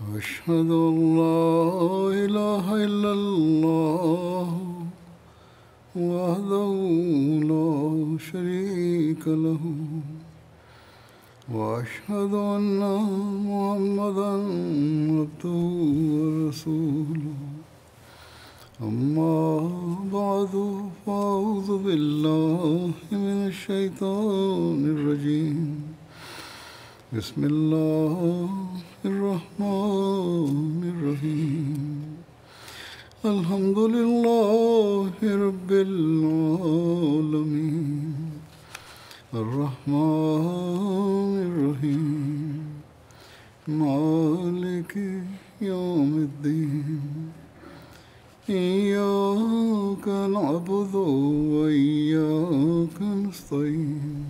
أشهد ان لا اله الا الله وحده لا شريك له واشهد ان محمدا عبده ورسوله اما بعد فاعوذ بالله من الشيطان الرجيم بسم الله الرحمن الرحيم الحمد لله رب العالمين الرحمن الرحيم مالك يوم الدين إياك نعبد وإياك نستعين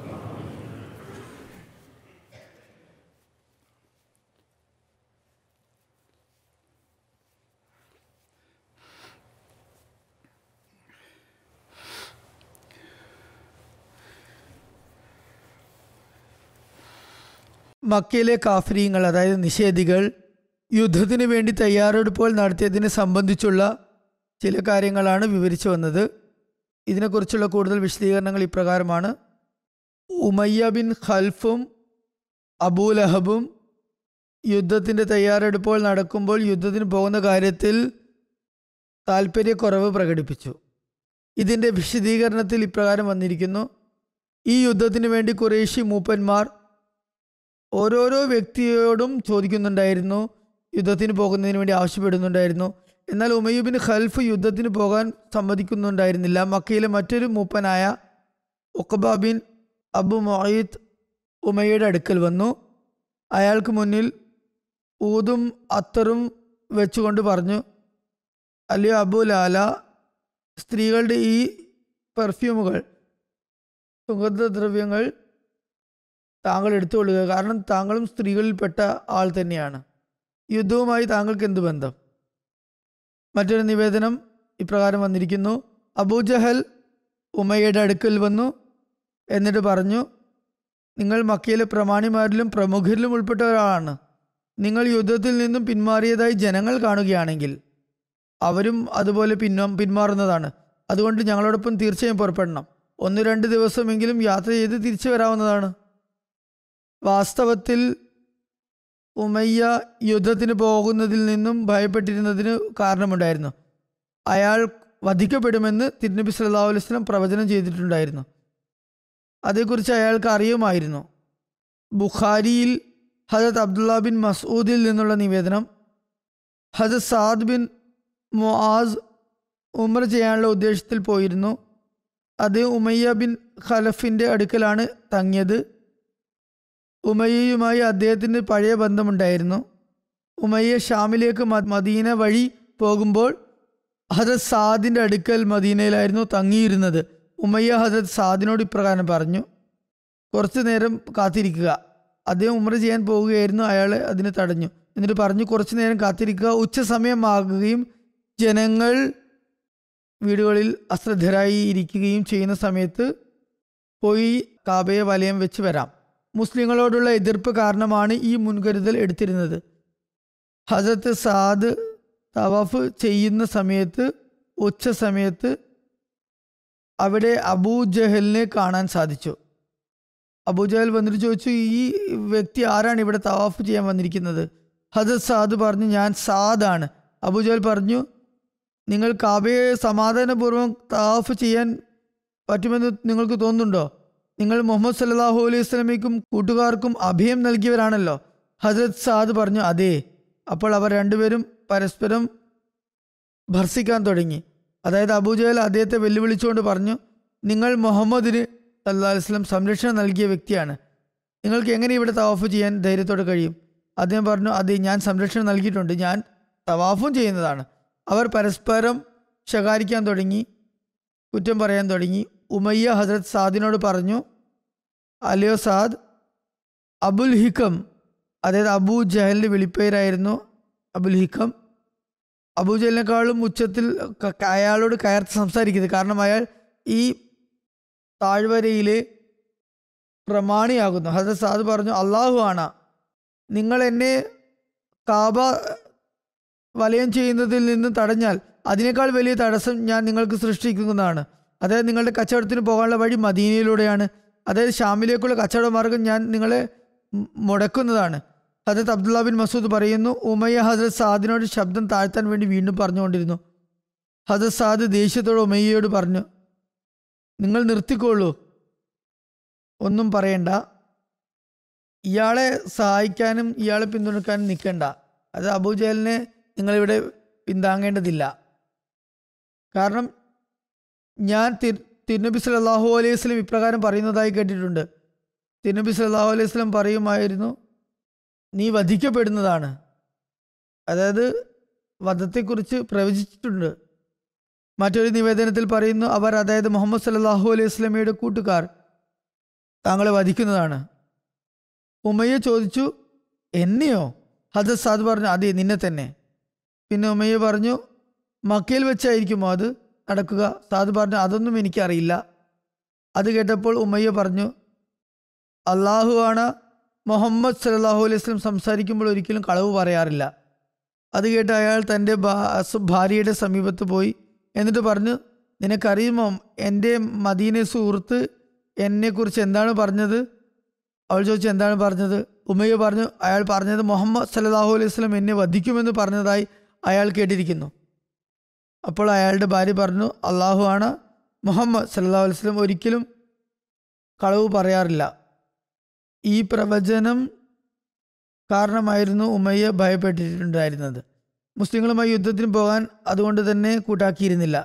മക്കയിലെ കാഫര്യങ്ങൾ അതായത് നിഷേധികൾ യുദ്ധത്തിന് വേണ്ടി തയ്യാറെടുപ്പുകൾ നടത്തിയതിനെ സംബന്ധിച്ചുള്ള ചില കാര്യങ്ങളാണ് വിവരിച്ചു വന്നത് ഇതിനെക്കുറിച്ചുള്ള കൂടുതൽ വിശദീകരണങ്ങൾ ഇപ്രകാരമാണ് ഉമയ്യ ബിൻ ഖൽഫും അബൂലഹബും യുദ്ധത്തിൻ്റെ തയ്യാറെടുപ്പുകൾ നടക്കുമ്പോൾ യുദ്ധത്തിന് പോകുന്ന കാര്യത്തിൽ താല്പര്യക്കുറവ് പ്രകടിപ്പിച്ചു ഇതിൻ്റെ വിശദീകരണത്തിൽ ഇപ്രകാരം വന്നിരിക്കുന്നു ഈ യുദ്ധത്തിന് വേണ്ടി കുറേശി മൂപ്പന്മാർ ഓരോരോ വ്യക്തിയോടും ചോദിക്കുന്നുണ്ടായിരുന്നു യുദ്ധത്തിന് പോകുന്നതിന് വേണ്ടി ആവശ്യപ്പെടുന്നുണ്ടായിരുന്നു എന്നാൽ ഉമയൂബിൻ ഖൽഫ് യുദ്ധത്തിന് പോകാൻ സമ്മതിക്കുന്നുണ്ടായിരുന്നില്ല മക്കയിലെ മറ്റൊരു മൂപ്പനായ ഒക്കബ ബിൻ അബു മൊയ്ത്ത് ഉമയുടെ അടുക്കൽ വന്നു അയാൾക്ക് മുന്നിൽ ഊതും അത്തറും വെച്ചുകൊണ്ട് പറഞ്ഞു അല്ലയോ അബു ലാല സ്ത്രീകളുടെ ഈ പെർഫ്യൂമുകൾ സുഗന്ധദ്രവ്യങ്ങൾ താങ്കൾ എടുത്തുകൊള്ളുക കാരണം താങ്കളും സ്ത്രീകളിൽപ്പെട്ട ആൾ തന്നെയാണ് യുദ്ധവുമായി താങ്കൾക്ക് എന്ത് ബന്ധം മറ്റൊരു നിവേദനം ഇപ്രകാരം വന്നിരിക്കുന്നു അബൂജഹൽ ഉമയുടെ അടുക്കൽ വന്നു എന്നിട്ട് പറഞ്ഞു നിങ്ങൾ മക്കയിലെ പ്രമാണിമാരിലും പ്രമുഖരിലും ഉൾപ്പെട്ട ഒരാളാണ് നിങ്ങൾ യുദ്ധത്തിൽ നിന്നും പിന്മാറിയതായി ജനങ്ങൾ കാണുകയാണെങ്കിൽ അവരും അതുപോലെ പിന്നം പിന്മാറുന്നതാണ് അതുകൊണ്ട് ഞങ്ങളോടൊപ്പം തീർച്ചയായും പുറപ്പെടണം ഒന്ന് രണ്ട് ദിവസമെങ്കിലും യാത്ര ചെയ്ത് തിരിച്ചു വരാവുന്നതാണ് വാസ്തവത്തിൽ ഉമയ്യ യുദ്ധത്തിന് പോകുന്നതിൽ നിന്നും ഭയപ്പെട്ടിരുന്നതിന് കാരണമുണ്ടായിരുന്നു അയാൾ വധിക്കപ്പെടുമെന്ന് തിരുനബി സല്ലാ അലുസ്ലം പ്രവചനം ചെയ്തിട്ടുണ്ടായിരുന്നു അതേക്കുറിച്ച് അയാൾക്ക് അറിയുമായിരുന്നു ബുഖാരിയിൽ ഹജത് അബ്ദുള്ള ബിൻ മസൂദിൽ നിന്നുള്ള നിവേദനം ഹജത് സാദ് ബിൻ മുആസ് ഉമർ ചെയ്യാനുള്ള ഉദ്ദേശത്തിൽ പോയിരുന്നു അത് ഉമയ്യ ബിൻ ഖലഫിൻ്റെ അടുക്കലാണ് തങ്ങിയത് ഉമയ്യയുമായി അദ്ദേഹത്തിന് പഴയ ബന്ധമുണ്ടായിരുന്നു ഉമയ്യ ഷാമിലേക്ക് മദീന വഴി പോകുമ്പോൾ ഹജത് സാദിൻ്റെ അടുക്കൽ മദീനയിലായിരുന്നു തങ്ങിയിരുന്നത് ഉമയ്യ ഹജത് സാദിനോട് ഇപ്രകാരം പറഞ്ഞു കുറച്ചു നേരം കാത്തിരിക്കുക അദ്ദേഹം ഉമ്ര ചെയ്യാൻ പോവുകയായിരുന്നു അയാൾ അതിന് തടഞ്ഞു എന്നിട്ട് പറഞ്ഞു കുറച്ചു നേരം കാത്തിരിക്കുക ഉച്ച സമയമാകുകയും ജനങ്ങൾ വീടുകളിൽ അശ്രദ്ധരായി ഇരിക്കുകയും ചെയ്യുന്ന സമയത്ത് പോയി കാബയെ വലയം വെച്ച് വരാം മുസ്ലിങ്ങളോടുള്ള എതിർപ്പ് കാരണമാണ് ഈ മുൻകരുതൽ എടുത്തിരുന്നത് ഹസരത്ത് സാദ് തവാഫ് ചെയ്യുന്ന സമയത്ത് ഉച്ച സമയത്ത് അവിടെ അബൂ ജഹലിനെ കാണാൻ സാധിച്ചു അബൂ ജഹൽ വന്നിട്ട് ചോദിച്ചു ഈ വ്യക്തി ആരാണ് ഇവിടെ തവാഫ് ചെയ്യാൻ വന്നിരിക്കുന്നത് ഹസരത് സാദ് പറഞ്ഞു ഞാൻ സാദാണ് അബൂ ജഹൽ പറഞ്ഞു നിങ്ങൾ കാബയെ സമാധാനപൂർവ്വം തവാഫ് ചെയ്യാൻ പറ്റുമെന്ന് നിങ്ങൾക്ക് തോന്നുന്നുണ്ടോ നിങ്ങൾ മുഹമ്മദ് സല്ലാഹു അലൈഹി സ്വലമിക്കും കൂട്ടുകാർക്കും അഭയം നൽകിയവരാണല്ലോ ഹജ്രത് സാദ് പറഞ്ഞു അതെ അപ്പോൾ അവർ രണ്ടുപേരും പരസ്പരം ഭർസിക്കാൻ തുടങ്ങി അതായത് അബൂജഹൽ അദ്ദേഹത്തെ വെല്ലുവിളിച്ചുകൊണ്ട് പറഞ്ഞു നിങ്ങൾ മുഹമ്മദിന് സല്ലാ വസ്ലം സംരക്ഷണം നൽകിയ വ്യക്തിയാണ് നിങ്ങൾക്ക് എങ്ങനെ ഇവിടെ തവാഫ് ചെയ്യാൻ ധൈര്യത്തോടെ കഴിയും അദ്ദേഹം പറഞ്ഞു അതെ ഞാൻ സംരക്ഷണം നൽകിയിട്ടുണ്ട് ഞാൻ തവാഫും ചെയ്യുന്നതാണ് അവർ പരസ്പരം ശകാരിക്കാൻ തുടങ്ങി കുറ്റം പറയാൻ തുടങ്ങി ഉമയ്യ ഹസരത് സാദിനോട് പറഞ്ഞു അലയോ സാദ് അബുൽ ഹിക്കം അതായത് അബു ജഹലിൻ്റെ വിളിപ്പേരായിരുന്നു അബുൽ ഹിക്കം അബു ജഹലിനേക്കാളും ഉച്ചത്തിൽ അയാളോട് കയർത്ത് സംസാരിക്കുന്നത് കാരണം അയാൾ ഈ താഴ്വരയിൽ പ്രമാണിയാകുന്നു ഹസരത് സാദ് പറഞ്ഞു അള്ളാഹു ആണ് നിങ്ങൾ എന്നെ കാബ വലയം ചെയ്യുന്നതിൽ നിന്ന് തടഞ്ഞാൽ അതിനേക്കാൾ വലിയ തടസ്സം ഞാൻ നിങ്ങൾക്ക് സൃഷ്ടിക്കുന്നതാണ് അതായത് നിങ്ങളുടെ കച്ചവടത്തിന് പോകാനുള്ള വഴി മദീനയിലൂടെയാണ് അതായത് ഷാമിലേക്കുള്ള കച്ചവട മാർഗം ഞാൻ നിങ്ങളെ മുടക്കുന്നതാണ് ഹജരത് അബ്ദുള്ള ബിൻ മസൂദ് പറയുന്നു ഉമയ്യ ഹജരത് സാദിനോട് ശബ്ദം താഴ്ത്താൻ വേണ്ടി വീണ്ടും പറഞ്ഞുകൊണ്ടിരുന്നു ഹജരത് സാദ് ദേഷ്യത്തോട് ഉമയ്യയോട് പറഞ്ഞു നിങ്ങൾ നിർത്തിക്കോളൂ ഒന്നും പറയണ്ട ഇയാളെ സഹായിക്കാനും ഇയാളെ പിന്തുണക്കാനും നിൽക്കണ്ട അത് അബൂജലിനെ നിങ്ങളിവിടെ പിന്താങ്ങേണ്ടതില്ല കാരണം ഞാൻ തിർ തിരുനബി സല്ലാഹു അലൈഹി സ്വലം ഇപ്രകാരം പറയുന്നതായി കേട്ടിട്ടുണ്ട് തിരുനബി സല്ലാഹു അലൈഹി സ്വലം പറയുമായിരുന്നു നീ വധിക്കപ്പെടുന്നതാണ് അതായത് വധത്തെക്കുറിച്ച് പ്രവചിച്ചിട്ടുണ്ട് മറ്റൊരു നിവേദനത്തിൽ പറയുന്നു അവർ അതായത് മുഹമ്മദ് സല്ലാഹു അലൈഹി സ്വലമിയുടെ കൂട്ടുകാർ താങ്കളെ വധിക്കുന്നതാണ് ഉമയ്യ ചോദിച്ചു എന്നെയോ ഹജർ സാദ് പറഞ്ഞു അതെ നിന്നെ തന്നെ പിന്നെ ഉമയ്യ പറഞ്ഞു മക്കയിൽ വെച്ചായിരിക്കുമോ അത് നടക്കുക സാദ് പറഞ്ഞു അതൊന്നും എനിക്കറിയില്ല അത് കേട്ടപ്പോൾ ഉമ്മയ്യ പറഞ്ഞു അള്ളാഹു ആണ് മുഹമ്മദ് സലാഹു അലൈഹി സ്വലം സംസാരിക്കുമ്പോൾ ഒരിക്കലും കളവ് പറയാറില്ല അത് കേട്ട് അയാൾ തൻ്റെ ഭാര്യയുടെ സമീപത്ത് പോയി എന്നിട്ട് പറഞ്ഞു നിനക്കറിയുമോ എൻ്റെ മദീന സുഹൃത്ത് എന്നെക്കുറിച്ച് എന്താണ് പറഞ്ഞത് അവൾ ചോദിച്ചു എന്താണ് പറഞ്ഞത് ഉമ്മയ്യ പറഞ്ഞു അയാൾ പറഞ്ഞത് മുഹമ്മദ് സലാഹു അലൈഹി സ്വലം എന്നെ വധിക്കുമെന്ന് പറഞ്ഞതായി അയാൾ കേട്ടിരിക്കുന്നു അപ്പോൾ അയാളുടെ ഭാര്യ പറഞ്ഞു അള്ളാഹു ആണ് മുഹമ്മദ് സല്ലാ വസ്ലം ഒരിക്കലും കളവ് പറയാറില്ല ഈ പ്രവചനം കാരണമായിരുന്നു ഉമ്മയ്യ ഭയപ്പെട്ടിട്ടുണ്ടായിരുന്നത് മുസ്ലിങ്ങളുമായി യുദ്ധത്തിന് പോകാൻ അതുകൊണ്ട് തന്നെ കൂട്ടാക്കിയിരുന്നില്ല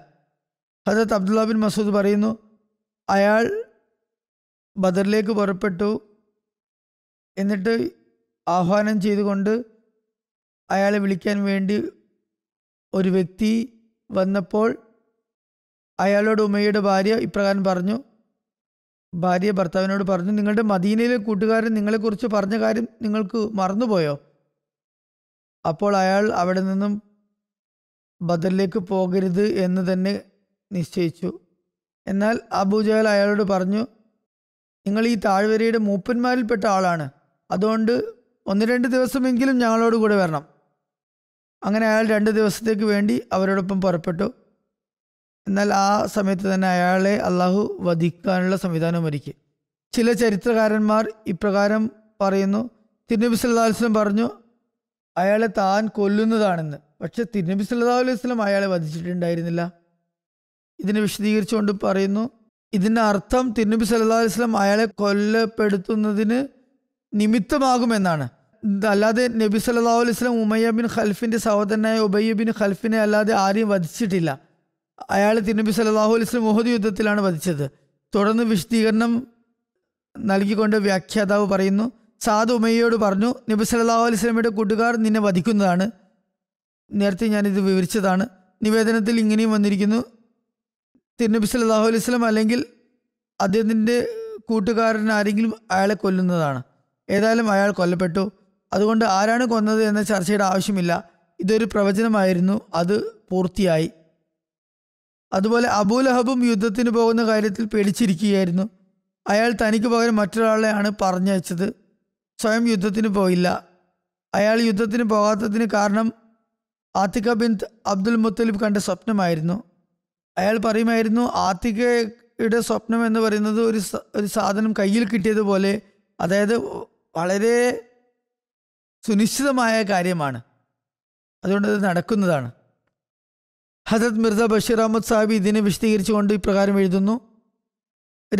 ഹജത് അബ്ദുല്ല ബിൻ മസൂദ് പറയുന്നു അയാൾ ബദറിലേക്ക് പുറപ്പെട്ടു എന്നിട്ട് ആഹ്വാനം ചെയ്തുകൊണ്ട് അയാളെ വിളിക്കാൻ വേണ്ടി ഒരു വ്യക്തി വന്നപ്പോൾ അയാളോട് ഉമ്മയുടെ ഭാര്യ ഇപ്രകാരം പറഞ്ഞു ഭാര്യ ഭർത്താവിനോട് പറഞ്ഞു നിങ്ങളുടെ മദീനയിലെ കൂട്ടുകാരൻ നിങ്ങളെക്കുറിച്ച് പറഞ്ഞ കാര്യം നിങ്ങൾക്ക് മറന്നുപോയോ അപ്പോൾ അയാൾ അവിടെ നിന്നും ബദറിലേക്ക് പോകരുത് എന്ന് തന്നെ നിശ്ചയിച്ചു എന്നാൽ അബൂജഹൽ അയാളോട് പറഞ്ഞു നിങ്ങൾ ഈ താഴ്വരയുടെ മൂപ്പന്മാരിൽപ്പെട്ട ആളാണ് അതുകൊണ്ട് ഒന്ന് രണ്ട് ദിവസമെങ്കിലും ഞങ്ങളോട് കൂടെ വരണം അങ്ങനെ അയാൾ രണ്ട് ദിവസത്തേക്ക് വേണ്ടി അവരോടൊപ്പം പുറപ്പെട്ടു എന്നാൽ ആ സമയത്ത് തന്നെ അയാളെ അള്ളാഹു വധിക്കാനുള്ള സംവിധാനം ഒരുക്കി ചില ചരിത്രകാരന്മാർ ഇപ്രകാരം പറയുന്നു തിരുനബി സല്ലാ വസ്ലം പറഞ്ഞു അയാളെ താൻ കൊല്ലുന്നതാണെന്ന് പക്ഷെ തിരുനബി സല്ലാ അലൈഹി അയാളെ വധിച്ചിട്ടുണ്ടായിരുന്നില്ല ഇതിനെ വിശദീകരിച്ചുകൊണ്ട് പറയുന്നു ഇതിൻ്റെ അർത്ഥം തിരുനബി സല്ലാ അലൈഹി അയാളെ കൊല്ലപ്പെടുത്തുന്നതിന് നിമിത്തമാകുമെന്നാണ് അല്ലാതെ നബി സല്ലാ അലൈസ്ലം ഉമയ്യ ബിൻ ഖൽഫിൻ്റെ സഹോദരനായ ഉബയ്യ ബിൻ ഖൽഫിനെ അല്ലാതെ ആരെയും വധിച്ചിട്ടില്ല അയാൾ തിരുനബി സല്ലാഹു അലൈസ്ലം മുഹദ് യുദ്ധത്തിലാണ് വധിച്ചത് തുടർന്ന് വിശദീകരണം നൽകിക്കൊണ്ട് വ്യാഖ്യാതാവ് പറയുന്നു സാദ് ഉമയ്യയോട് പറഞ്ഞു നബി സല്ലാഹു അലൈസ്ലമിയുടെ കൂട്ടുകാർ നിന്നെ വധിക്കുന്നതാണ് നേരത്തെ ഞാനിത് വിവരിച്ചതാണ് നിവേദനത്തിൽ ഇങ്ങനെയും വന്നിരിക്കുന്നു തിരുനബി സല്ലാഹു അലൈസ്ലം അല്ലെങ്കിൽ അദ്ദേഹത്തിൻ്റെ കൂട്ടുകാരൻ ആരെങ്കിലും അയാളെ കൊല്ലുന്നതാണ് ഏതായാലും അയാൾ കൊല്ലപ്പെട്ടു അതുകൊണ്ട് ആരാണ് കൊന്നത് എന്ന ചർച്ചയുടെ ആവശ്യമില്ല ഇതൊരു പ്രവചനമായിരുന്നു അത് പൂർത്തിയായി അതുപോലെ അബൂലഹബും യുദ്ധത്തിന് പോകുന്ന കാര്യത്തിൽ പേടിച്ചിരിക്കുകയായിരുന്നു അയാൾ തനിക്ക് പകരം മറ്റൊരാളെയാണ് പറഞ്ഞയച്ചത് സ്വയം യുദ്ധത്തിന് പോയില്ല അയാൾ യുദ്ധത്തിന് പോകാത്തതിന് കാരണം ആത്തിക ബിൻ അബ്ദുൽ മുത്തലിബ് കണ്ട സ്വപ്നമായിരുന്നു അയാൾ പറയുമായിരുന്നു ആത്തികയുടെ സ്വപ്നം എന്ന് പറയുന്നത് ഒരു ഒരു സാധനം കയ്യിൽ കിട്ടിയതുപോലെ അതായത് വളരെ സുനിശ്ചിതമായ കാര്യമാണ് അതുകൊണ്ട് അത് നടക്കുന്നതാണ് ഹസത് മിർസ ബഷീർ അഹമ്മദ് സാഹിബ് ഇതിനെ വിശദീകരിച്ചുകൊണ്ട് ഇപ്രകാരം എഴുതുന്നു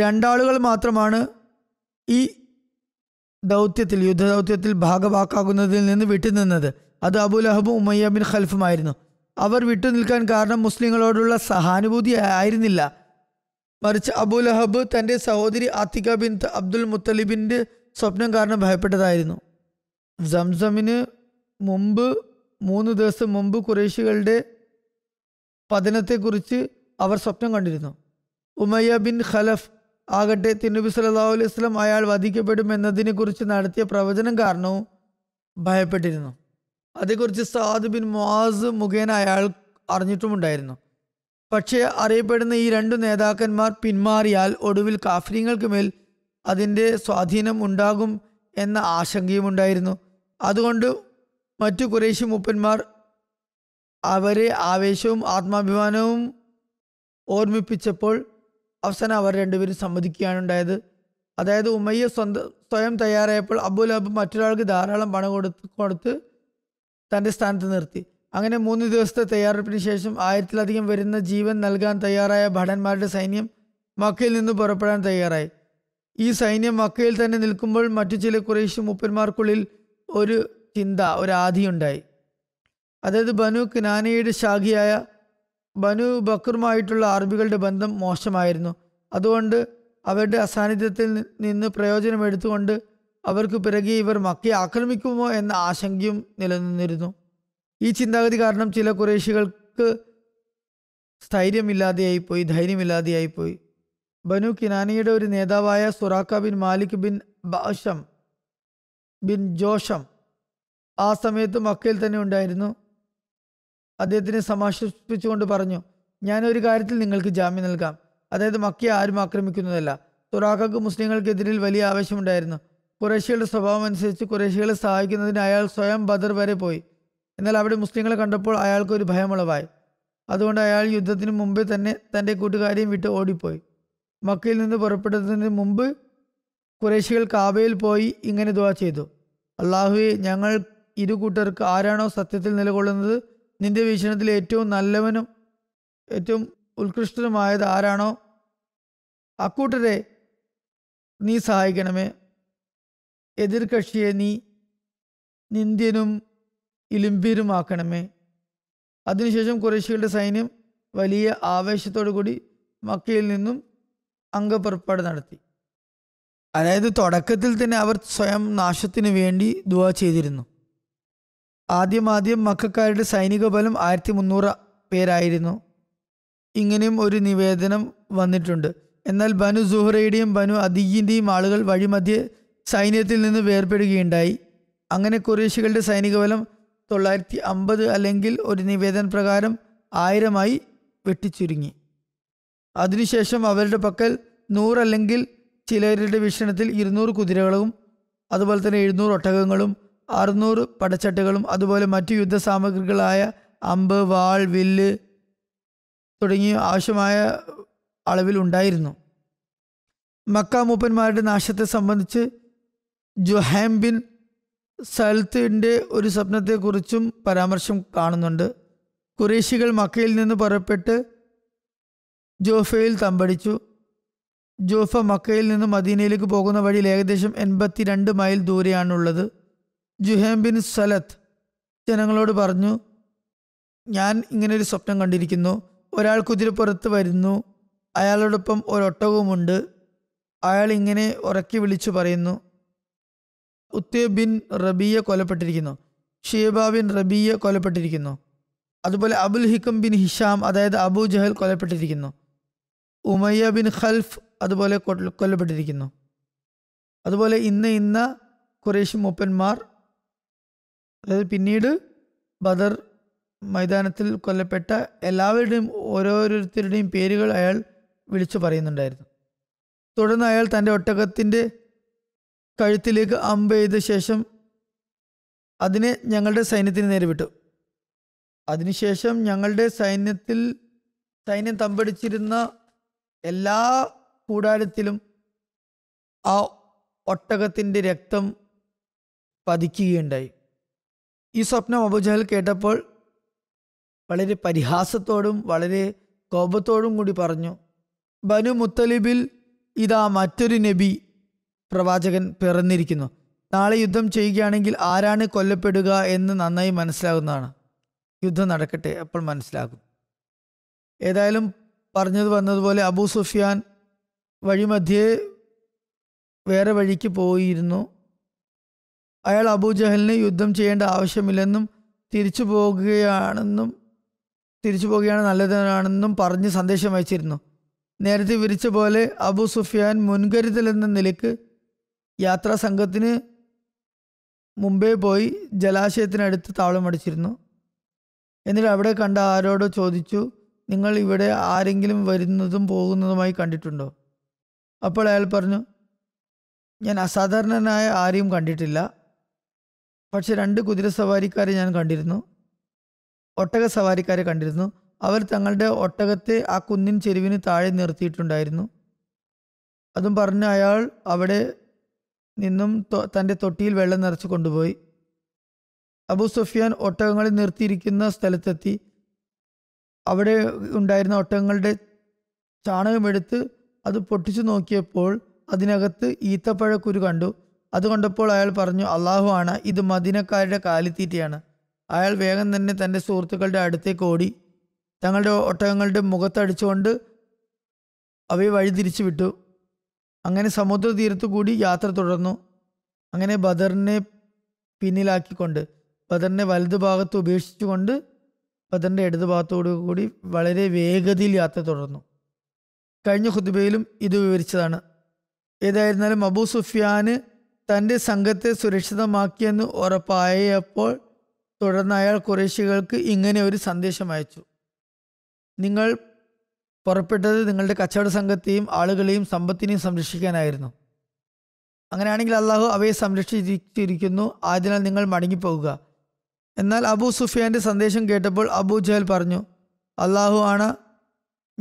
രണ്ടാളുകൾ മാത്രമാണ് ഈ ദൗത്യത്തിൽ യുദ്ധദൗത്യത്തിൽ ഭാഗവാക്കാകുന്നതിൽ നിന്ന് വിട്ടുനിന്നത് അത് അബുലഹബും ഉമയ്യ ബിൻ ഖൽഫുമായിരുന്നു അവർ വിട്ടുനിൽക്കാൻ കാരണം മുസ്ലിങ്ങളോടുള്ള സഹാനുഭൂതി ആയിരുന്നില്ല മറിച്ച് അബുലഹബ് തൻ്റെ സഹോദരി ആത്തിക ബിൻ അബ്ദുൽ മുത്തലിബിൻ്റെ സ്വപ്നം കാരണം ഭയപ്പെട്ടതായിരുന്നു സംസമിന് മുമ്പ് മൂന്ന് ദിവസം മുമ്പ് കുറേശികളുടെ പതനത്തെക്കുറിച്ച് അവർ സ്വപ്നം കണ്ടിരുന്നു ഉമയ്യ ബിൻ ഖലഫ് ആകട്ടെ തിന്നബി സലാഹു അലൈഹി വസ്ലം അയാൾ വധിക്കപ്പെടും കുറിച്ച് നടത്തിയ പ്രവചനം കാരണവും ഭയപ്പെട്ടിരുന്നു അതേക്കുറിച്ച് സാദ് ബിൻ മുആസ് മുഖേന അയാൾ അറിഞ്ഞിട്ടുമുണ്ടായിരുന്നു പക്ഷേ അറിയപ്പെടുന്ന ഈ രണ്ടു നേതാക്കന്മാർ പിന്മാറിയാൽ ഒടുവിൽ കാഫര്യങ്ങൾക്ക് മേൽ അതിൻ്റെ സ്വാധീനം ഉണ്ടാകും എന്ന ആശങ്കയുമുണ്ടായിരുന്നു അതുകൊണ്ട് മറ്റു കുറേശി മൂപ്പന്മാർ അവരെ ആവേശവും ആത്മാഭിമാനവും ഓർമ്മിപ്പിച്ചപ്പോൾ അവസാനം അവർ രണ്ടുപേരും സമ്മതിക്കുകയാണ് ഉണ്ടായത് അതായത് ഉമ്മയ്യ സ്വന്തം സ്വയം തയ്യാറായപ്പോൾ അബുലാബ് മറ്റൊരാൾക്ക് ധാരാളം പണം കൊടുത്ത് കൊടുത്ത് തൻ്റെ സ്ഥാനത്ത് നിർത്തി അങ്ങനെ മൂന്ന് ദിവസത്തെ തയ്യാറെടുപ്പിന് ശേഷം ആയിരത്തിലധികം വരുന്ന ജീവൻ നൽകാൻ തയ്യാറായ ഭടന്മാരുടെ സൈന്യം മക്കയിൽ നിന്ന് പുറപ്പെടാൻ തയ്യാറായി ഈ സൈന്യം മക്കയിൽ തന്നെ നിൽക്കുമ്പോൾ മറ്റു ചില കുറേശ്ശി മുപ്പന്മാർക്കുള്ളിൽ ഒരു ചിന്ത ഒരു ആധിയുണ്ടായി അതായത് ബനു കിനാനയുടെ ശാഖിയായ ബനു ബക്കറുമായിട്ടുള്ള അറബികളുടെ ബന്ധം മോശമായിരുന്നു അതുകൊണ്ട് അവരുടെ അസാന്നിധ്യത്തിൽ നിന്ന് പ്രയോജനം എടുത്തുകൊണ്ട് അവർക്ക് പിറകെ ഇവർ മക്കയെ ആക്രമിക്കുമോ എന്ന ആശങ്കയും നിലനിന്നിരുന്നു ഈ ചിന്താഗതി കാരണം ചില കുറേശികൾക്ക് സ്ഥൈര്യമില്ലാതെയായിപ്പോയി ധൈര്യമില്ലാതെയായിപ്പോയി ബനു കിനാനിയുടെ ഒരു നേതാവായ Suraqa bin Malik bin Basham bin Josham ആ സമയത്ത് മക്കയിൽ തന്നെ ഉണ്ടായിരുന്നു അദ്ദേഹത്തിനെ സമാശിപ്പിച്ചുകൊണ്ട് പറഞ്ഞു ഞാനൊരു കാര്യത്തിൽ നിങ്ങൾക്ക് ജാമ്യം നൽകാം അതായത് മക്കയെ ആരും ആക്രമിക്കുന്നതല്ല തുറാഖക്ക് മുസ്ലിങ്ങൾക്കെതിരിൽ വലിയ ആവശ്യമുണ്ടായിരുന്നു കുറേശ്യയുടെ സ്വഭാവം അനുസരിച്ച് കുറേശ്യകളെ സഹായിക്കുന്നതിന് അയാൾ സ്വയം ബദർ വരെ പോയി എന്നാൽ അവിടെ മുസ്ലിങ്ങളെ കണ്ടപ്പോൾ അയാൾക്ക് ഒരു ഭയമുളവായി അതുകൊണ്ട് അയാൾ യുദ്ധത്തിന് മുമ്പേ തന്നെ തൻ്റെ കൂട്ടുകാരെയും വിട്ട് ഓടിപ്പോയി മക്കയിൽ നിന്ന് പുറപ്പെടുന്നതിന് മുമ്പ് കുറേശികൾ കാബയിൽ പോയി ഇങ്ങനെ ദുവാ ചെയ്തു അള്ളാഹുവെ ഞങ്ങൾ ഇരു കൂട്ടർക്ക് ആരാണോ സത്യത്തിൽ നിലകൊള്ളുന്നത് നിന്റെ വീക്ഷണത്തിൽ ഏറ്റവും നല്ലവനും ഏറ്റവും ഉത്കൃഷ്ടനുമായത് ആരാണോ അക്കൂട്ടരെ നീ സഹായിക്കണമേ എതിർകക്ഷിയെ നീ നിന്ദ്യനും ഇലുംബീരുമാക്കണമേ അതിനുശേഷം കുറേശികളുടെ സൈന്യം വലിയ ആവേശത്തോടു കൂടി മക്കയിൽ നിന്നും അംഗപ്പുറപ്പാട് നടത്തി അതായത് തുടക്കത്തിൽ തന്നെ അവർ സ്വയം നാശത്തിനു വേണ്ടി ദുവാ ചെയ്തിരുന്നു ആദ്യമാദ്യം മക്കാരുടെ സൈനിക ബലം ആയിരത്തി മുന്നൂറ് പേരായിരുന്നു ഇങ്ങനെയും ഒരു നിവേദനം വന്നിട്ടുണ്ട് എന്നാൽ ബനു സുഹ്രയുടെയും ബനു അദീഖിൻ്റെയും ആളുകൾ വഴിമധ്യേ സൈന്യത്തിൽ നിന്ന് വേർപെടുകയുണ്ടായി അങ്ങനെ കുറേശികളുടെ സൈനിക ബലം തൊള്ളായിരത്തി അമ്പത് അല്ലെങ്കിൽ ഒരു നിവേദന പ്രകാരം ആയിരമായി വെട്ടിച്ചുരുങ്ങി അതിനുശേഷം അവരുടെ പക്കൽ നൂറല്ലെങ്കിൽ ചിലരുടെ വീക്ഷണത്തിൽ ഇരുന്നൂറ് കുതിരകളും അതുപോലെ തന്നെ എഴുന്നൂറ് ഒട്ടകങ്ങളും അറുന്നൂറ് പടച്ചട്ടകളും അതുപോലെ മറ്റു യുദ്ധ സാമഗ്രികളായ അമ്പ് വാൾ വില്ല് തുടങ്ങിയ ആവശ്യമായ അളവിൽ ഉണ്ടായിരുന്നു മക്ക മൂപ്പന്മാരുടെ നാശത്തെ സംബന്ധിച്ച് ജുഹാം ബിൻ സൽത്തിൻ്റെ ഒരു സ്വപ്നത്തെക്കുറിച്ചും പരാമർശം കാണുന്നുണ്ട് കുറേശികൾ മക്കയിൽ നിന്ന് പുറപ്പെട്ട് ജോഫയിൽ തമ്പടിച്ചു ജോഫ മക്കയിൽ നിന്ന് മദീനയിലേക്ക് പോകുന്ന വഴിയിൽ ഏകദേശം രണ്ട് മൈൽ ദൂരെയാണുള്ളത് ജുഹേം ബിൻ സലത്ത് ജനങ്ങളോട് പറഞ്ഞു ഞാൻ ഇങ്ങനൊരു സ്വപ്നം കണ്ടിരിക്കുന്നു ഒരാൾ കുതിരപ്പുറത്ത് വരുന്നു അയാളോടൊപ്പം ഒരൊട്ടകവുമുണ്ട് അയാൾ ഇങ്ങനെ ഉറക്കി വിളിച്ചു പറയുന്നു ഉത്തേ ബിൻ റബിയ കൊലപ്പെട്ടിരിക്കുന്നു ഷീബ ബിൻ റബിയ കൊലപ്പെട്ടിരിക്കുന്നു അതുപോലെ അബുൽ ഹിക്കം ബിൻ ഹിഷാം അതായത് അബു ജഹൽ കൊലപ്പെട്ടിരിക്കുന്നു ഉമയ്യ ബിൻ ഖൽഫ് അതുപോലെ കൊല്ലപ്പെട്ടിരിക്കുന്നു അതുപോലെ ഇന്ന് ഇന്ന കുറേഷ് മൂപ്പന്മാർ അതായത് പിന്നീട് ബദർ മൈതാനത്തിൽ കൊല്ലപ്പെട്ട എല്ലാവരുടെയും ഓരോരുത്തരുടെയും പേരുകൾ അയാൾ വിളിച്ചു പറയുന്നുണ്ടായിരുന്നു തുടർന്ന് അയാൾ തൻ്റെ ഒട്ടകത്തിൻ്റെ കഴുത്തിലേക്ക് അമ്പ് ചെയ്ത ശേഷം അതിനെ ഞങ്ങളുടെ സൈന്യത്തിന് നേരെ വിട്ടു അതിനുശേഷം ഞങ്ങളുടെ സൈന്യത്തിൽ സൈന്യം തമ്പടിച്ചിരുന്ന എല്ലാ കൂടാരത്തിലും ആ ഒട്ടകത്തിൻ്റെ രക്തം പതിക്കുകയുണ്ടായി ഈ സ്വപ്നം അബുജഹൽ കേട്ടപ്പോൾ വളരെ പരിഹാസത്തോടും വളരെ കോപത്തോടും കൂടി പറഞ്ഞു ബനു മുത്തലിബിൽ ഇതാ മറ്റൊരു നബി പ്രവാചകൻ പിറന്നിരിക്കുന്നു നാളെ യുദ്ധം ചെയ്യുകയാണെങ്കിൽ ആരാണ് കൊല്ലപ്പെടുക എന്ന് നന്നായി മനസ്സിലാകുന്നതാണ് യുദ്ധം നടക്കട്ടെ അപ്പോൾ മനസ്സിലാകും ഏതായാലും പറഞ്ഞത് വന്നതുപോലെ അബൂ സുഫിയാൻ വഴിമധ്യേ വേറെ വഴിക്ക് പോയിരുന്നു അയാൾ അബൂജഹലിന് യുദ്ധം ചെയ്യേണ്ട ആവശ്യമില്ലെന്നും തിരിച്ചു പോകുകയാണെന്നും തിരിച്ചു പോകുകയാണ് നല്ലതാണെന്നും പറഞ്ഞ് സന്ദേശം അയച്ചിരുന്നു നേരത്തെ വിരിച്ച പോലെ അബു സുഫിയാൻ മുൻകരുതൽ എന്ന നിലയ്ക്ക് യാത്രാ സംഘത്തിന് മുമ്പേ പോയി ജലാശയത്തിനടുത്ത് താളമടിച്ചിരുന്നു എന്നിട്ട് അവിടെ കണ്ട ആരോടോ ചോദിച്ചു നിങ്ങൾ ഇവിടെ ആരെങ്കിലും വരുന്നതും പോകുന്നതുമായി കണ്ടിട്ടുണ്ടോ അപ്പോൾ അയാൾ പറഞ്ഞു ഞാൻ അസാധാരണനായ ആരെയും കണ്ടിട്ടില്ല പക്ഷെ രണ്ട് കുതിര സവാരിക്കാരെ ഞാൻ കണ്ടിരുന്നു ഒട്ടക സവാരിക്കാരെ കണ്ടിരുന്നു അവർ തങ്ങളുടെ ഒട്ടകത്തെ ആ കുന്നിൻ ചെരുവിന് താഴെ നിർത്തിയിട്ടുണ്ടായിരുന്നു അതും പറഞ്ഞ് അയാൾ അവിടെ നിന്നും തൻ്റെ തൊട്ടിയിൽ വെള്ളം നിറച്ച് കൊണ്ടുപോയി അബു സുഫിയാൻ ഒട്ടകങ്ങളിൽ നിർത്തിയിരിക്കുന്ന സ്ഥലത്തെത്തി അവിടെ ഉണ്ടായിരുന്ന ഒട്ടകങ്ങളുടെ ചാണകമെടുത്ത് അത് പൊട്ടിച്ചു നോക്കിയപ്പോൾ അതിനകത്ത് ഈത്തപ്പഴക്കുരു കണ്ടു അത് കണ്ടപ്പോൾ അയാൾ പറഞ്ഞു അള്ളാഹു ആണ് ഇത് മദിനക്കാരുടെ കാലിത്തീറ്റയാണ് അയാൾ വേഗം തന്നെ തൻ്റെ സുഹൃത്തുക്കളുടെ അടുത്തേക്ക് ഓടി തങ്ങളുടെ ഒട്ടകങ്ങളുടെ മുഖത്തടിച്ചുകൊണ്ട് അവയെ വഴിതിരിച്ചു വിട്ടു അങ്ങനെ സമുദ്ര തീരത്തു കൂടി യാത്ര തുടർന്നു അങ്ങനെ ബദറിനെ പിന്നിലാക്കിക്കൊണ്ട് ബദറിനെ വലതു ഭാഗത്ത് ഉപേക്ഷിച്ചുകൊണ്ട് ബദറിൻ്റെ ഇടതുഭാഗത്തോടു കൂടി വളരെ വേഗതയിൽ യാത്ര തുടർന്നു കഴിഞ്ഞ ഖുദ്ബയിലും ഇത് വിവരിച്ചതാണ് ഏതായിരുന്നാലും അബൂ സുഫിയാന് തൻ്റെ സംഘത്തെ സുരക്ഷിതമാക്കിയെന്ന് ഉറപ്പായപ്പോൾ തുടർന്ന് അയാൾ കുറേശികൾക്ക് ഇങ്ങനെ ഒരു സന്ദേശം അയച്ചു നിങ്ങൾ പുറപ്പെട്ടത് നിങ്ങളുടെ കച്ചവട സംഘത്തെയും ആളുകളെയും സമ്പത്തിനെയും സംരക്ഷിക്കാനായിരുന്നു അങ്ങനെയാണെങ്കിൽ അള്ളാഹു അവയെ സംരക്ഷിച്ചിരിക്കുന്നു അതിനാൽ നിങ്ങൾ മടങ്ങിപ്പോകുക എന്നാൽ അബൂ സുഫിയാൻ്റെ സന്ദേശം കേട്ടപ്പോൾ അബൂ ജഹൽ പറഞ്ഞു അള്ളാഹു ആണ്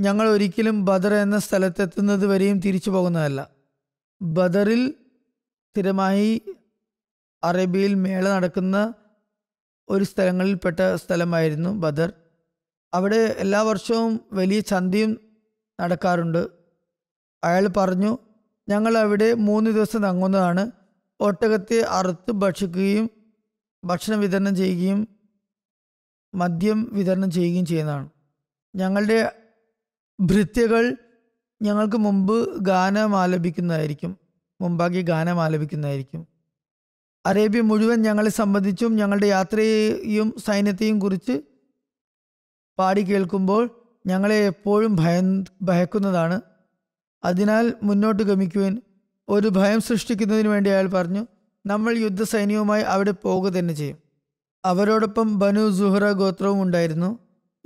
ഞങ്ങൾ ഒരിക്കലും ബദർ എന്ന സ്ഥലത്തെത്തുന്നത് വരെയും തിരിച്ചു പോകുന്നതല്ല ബദറിൽ സ്ഥിരമായി അറേബ്യയിൽ മേള നടക്കുന്ന ഒരു സ്ഥലങ്ങളിൽപ്പെട്ട സ്ഥലമായിരുന്നു ബദർ അവിടെ എല്ലാ വർഷവും വലിയ ചന്തയും നടക്കാറുണ്ട് അയാൾ പറഞ്ഞു ഞങ്ങൾ അവിടെ മൂന്ന് ദിവസം തങ്ങുന്നതാണ് ഒട്ടകത്തെ അറുത്ത് ഭക്ഷിക്കുകയും ഭക്ഷണം വിതരണം ചെയ്യുകയും മദ്യം വിതരണം ചെയ്യുകയും ചെയ്യുന്നതാണ് ഞങ്ങളുടെ ഭൃത്യകൾ ഞങ്ങൾക്ക് മുമ്പ് ഗാനം ആലപിക്കുന്നതായിരിക്കും മുമ്പാകെ ഗാനം ആലപിക്കുന്നതായിരിക്കും അറേബ്യ മുഴുവൻ ഞങ്ങളെ സംബന്ധിച്ചും ഞങ്ങളുടെ യാത്രയെയും സൈന്യത്തെയും കുറിച്ച് പാടി കേൾക്കുമ്പോൾ ഞങ്ങളെ എപ്പോഴും ഭയ ഭയക്കുന്നതാണ് അതിനാൽ മുന്നോട്ട് ഗമിക്കുവാൻ ഒരു ഭയം സൃഷ്ടിക്കുന്നതിന് വേണ്ടി അയാൾ പറഞ്ഞു നമ്മൾ യുദ്ധസൈന്യവുമായി അവിടെ പോവുക തന്നെ ചെയ്യും അവരോടൊപ്പം ബനു സുഹ്ര ഗോത്രവും ഉണ്ടായിരുന്നു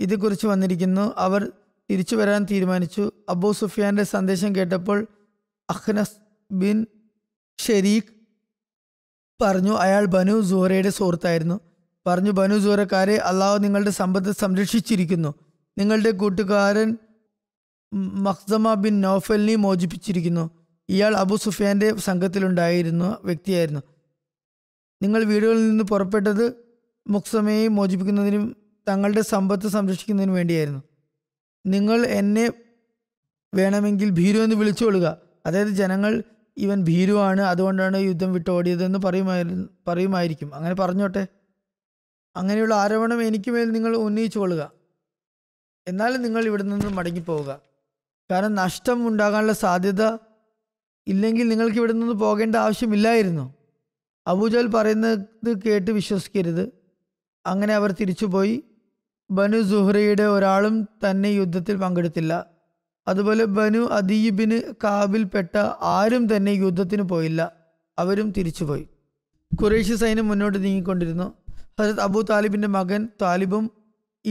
ഇതേക്കുറിച്ച് വന്നിരിക്കുന്നു അവർ തിരിച്ചു വരാൻ തീരുമാനിച്ചു അബൂ സുഫിയാൻ്റെ സന്ദേശം കേട്ടപ്പോൾ അഹ്നസ് ബിൻ ഷെരീഖ് പറഞ്ഞു അയാൾ ബനു സൂറയുടെ സുഹൃത്തായിരുന്നു പറഞ്ഞു ബനു സൂറക്കാരെ അള്ളാഹു നിങ്ങളുടെ സമ്പത്ത് സംരക്ഷിച്ചിരിക്കുന്നു നിങ്ങളുടെ കൂട്ടുകാരൻ മഖ്സമ ബിൻ നോഫലിനെ മോചിപ്പിച്ചിരിക്കുന്നു ഇയാൾ അബു സുഫിയാൻ്റെ സംഘത്തിലുണ്ടായിരുന്ന വ്യക്തിയായിരുന്നു നിങ്ങൾ വീടുകളിൽ നിന്ന് പുറപ്പെട്ടത് മുക്സമയെ മോചിപ്പിക്കുന്നതിനും തങ്ങളുടെ സമ്പത്ത് സംരക്ഷിക്കുന്നതിനും വേണ്ടിയായിരുന്നു നിങ്ങൾ എന്നെ വേണമെങ്കിൽ ഭീരു എന്ന് വിളിച്ചുകൊള്ളുക അതായത് ജനങ്ങൾ ഇവൻ ഭീരുവാണ് അതുകൊണ്ടാണ് യുദ്ധം വിട്ട് ഓടിയതെന്ന് പറയുമായിരുന്നു പറയുമായിരിക്കും അങ്ങനെ പറഞ്ഞോട്ടെ അങ്ങനെയുള്ള ആരോപണം എനിക്ക് മേൽ നിങ്ങൾ ഉന്നയിച്ചു കൊള്ളുക എന്നാലും നിങ്ങൾ ഇവിടെ നിന്ന് മടങ്ങിപ്പോവുക കാരണം നഷ്ടം ഉണ്ടാകാനുള്ള സാധ്യത ഇല്ലെങ്കിൽ നിങ്ങൾക്ക് ഇവിടെ നിന്ന് പോകേണ്ട ആവശ്യമില്ലായിരുന്നു അബൂജൽ പറയുന്നത് കേട്ട് വിശ്വസിക്കരുത് അങ്ങനെ അവർ തിരിച്ചുപോയി ബനു സുഹ്രയുടെ ഒരാളും തന്നെ യുദ്ധത്തിൽ പങ്കെടുത്തില്ല അതുപോലെ ബനു അദീബിന് കാബിൽപ്പെട്ട ആരും തന്നെ യുദ്ധത്തിന് പോയില്ല അവരും തിരിച്ചുപോയി കുറേശ്യ സൈന്യം മുന്നോട്ട് നീങ്ങിക്കൊണ്ടിരുന്നു ഹസരത് അബു താലിബിൻ്റെ മകൻ താലിബും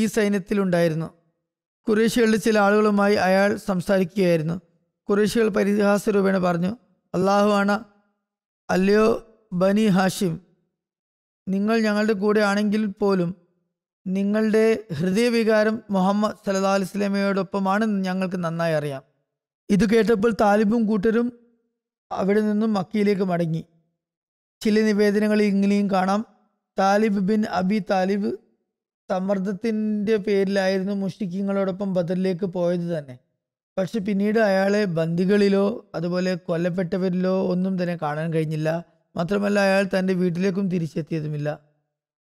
ഈ സൈന്യത്തിലുണ്ടായിരുന്നു കുറേശ്യകളുടെ ചില ആളുകളുമായി അയാൾ സംസാരിക്കുകയായിരുന്നു കുറേശ്യകൾ പരിഹാസ രൂപേണ പറഞ്ഞു അള്ളാഹുവാണ് അല്ലയോ ബനി ഹാഷിം നിങ്ങൾ ഞങ്ങളുടെ കൂടെ ആണെങ്കിൽ പോലും നിങ്ങളുടെ ഹൃദയവികാരം മുഹമ്മദ് സല്ലാ അലിസ്ലമയോടൊപ്പമാണ് ഞങ്ങൾക്ക് നന്നായി അറിയാം ഇത് കേട്ടപ്പോൾ താലിബും കൂട്ടരും അവിടെ നിന്നും മക്കിയിലേക്ക് മടങ്ങി ചില നിവേദനങ്ങൾ ഇങ്ങനെയും കാണാം താലിബ് ബിൻ അബി താലിബ് സമ്മർദ്ദത്തിൻ്റെ പേരിലായിരുന്നു മുഷ്ടിക്കിങ്ങളോടൊപ്പം ബദറിലേക്ക് പോയത് തന്നെ പക്ഷെ പിന്നീട് അയാളെ ബന്ദികളിലോ അതുപോലെ കൊല്ലപ്പെട്ടവരിലോ ഒന്നും തന്നെ കാണാൻ കഴിഞ്ഞില്ല മാത്രമല്ല അയാൾ തൻ്റെ വീട്ടിലേക്കും തിരിച്ചെത്തിയതുമില്ല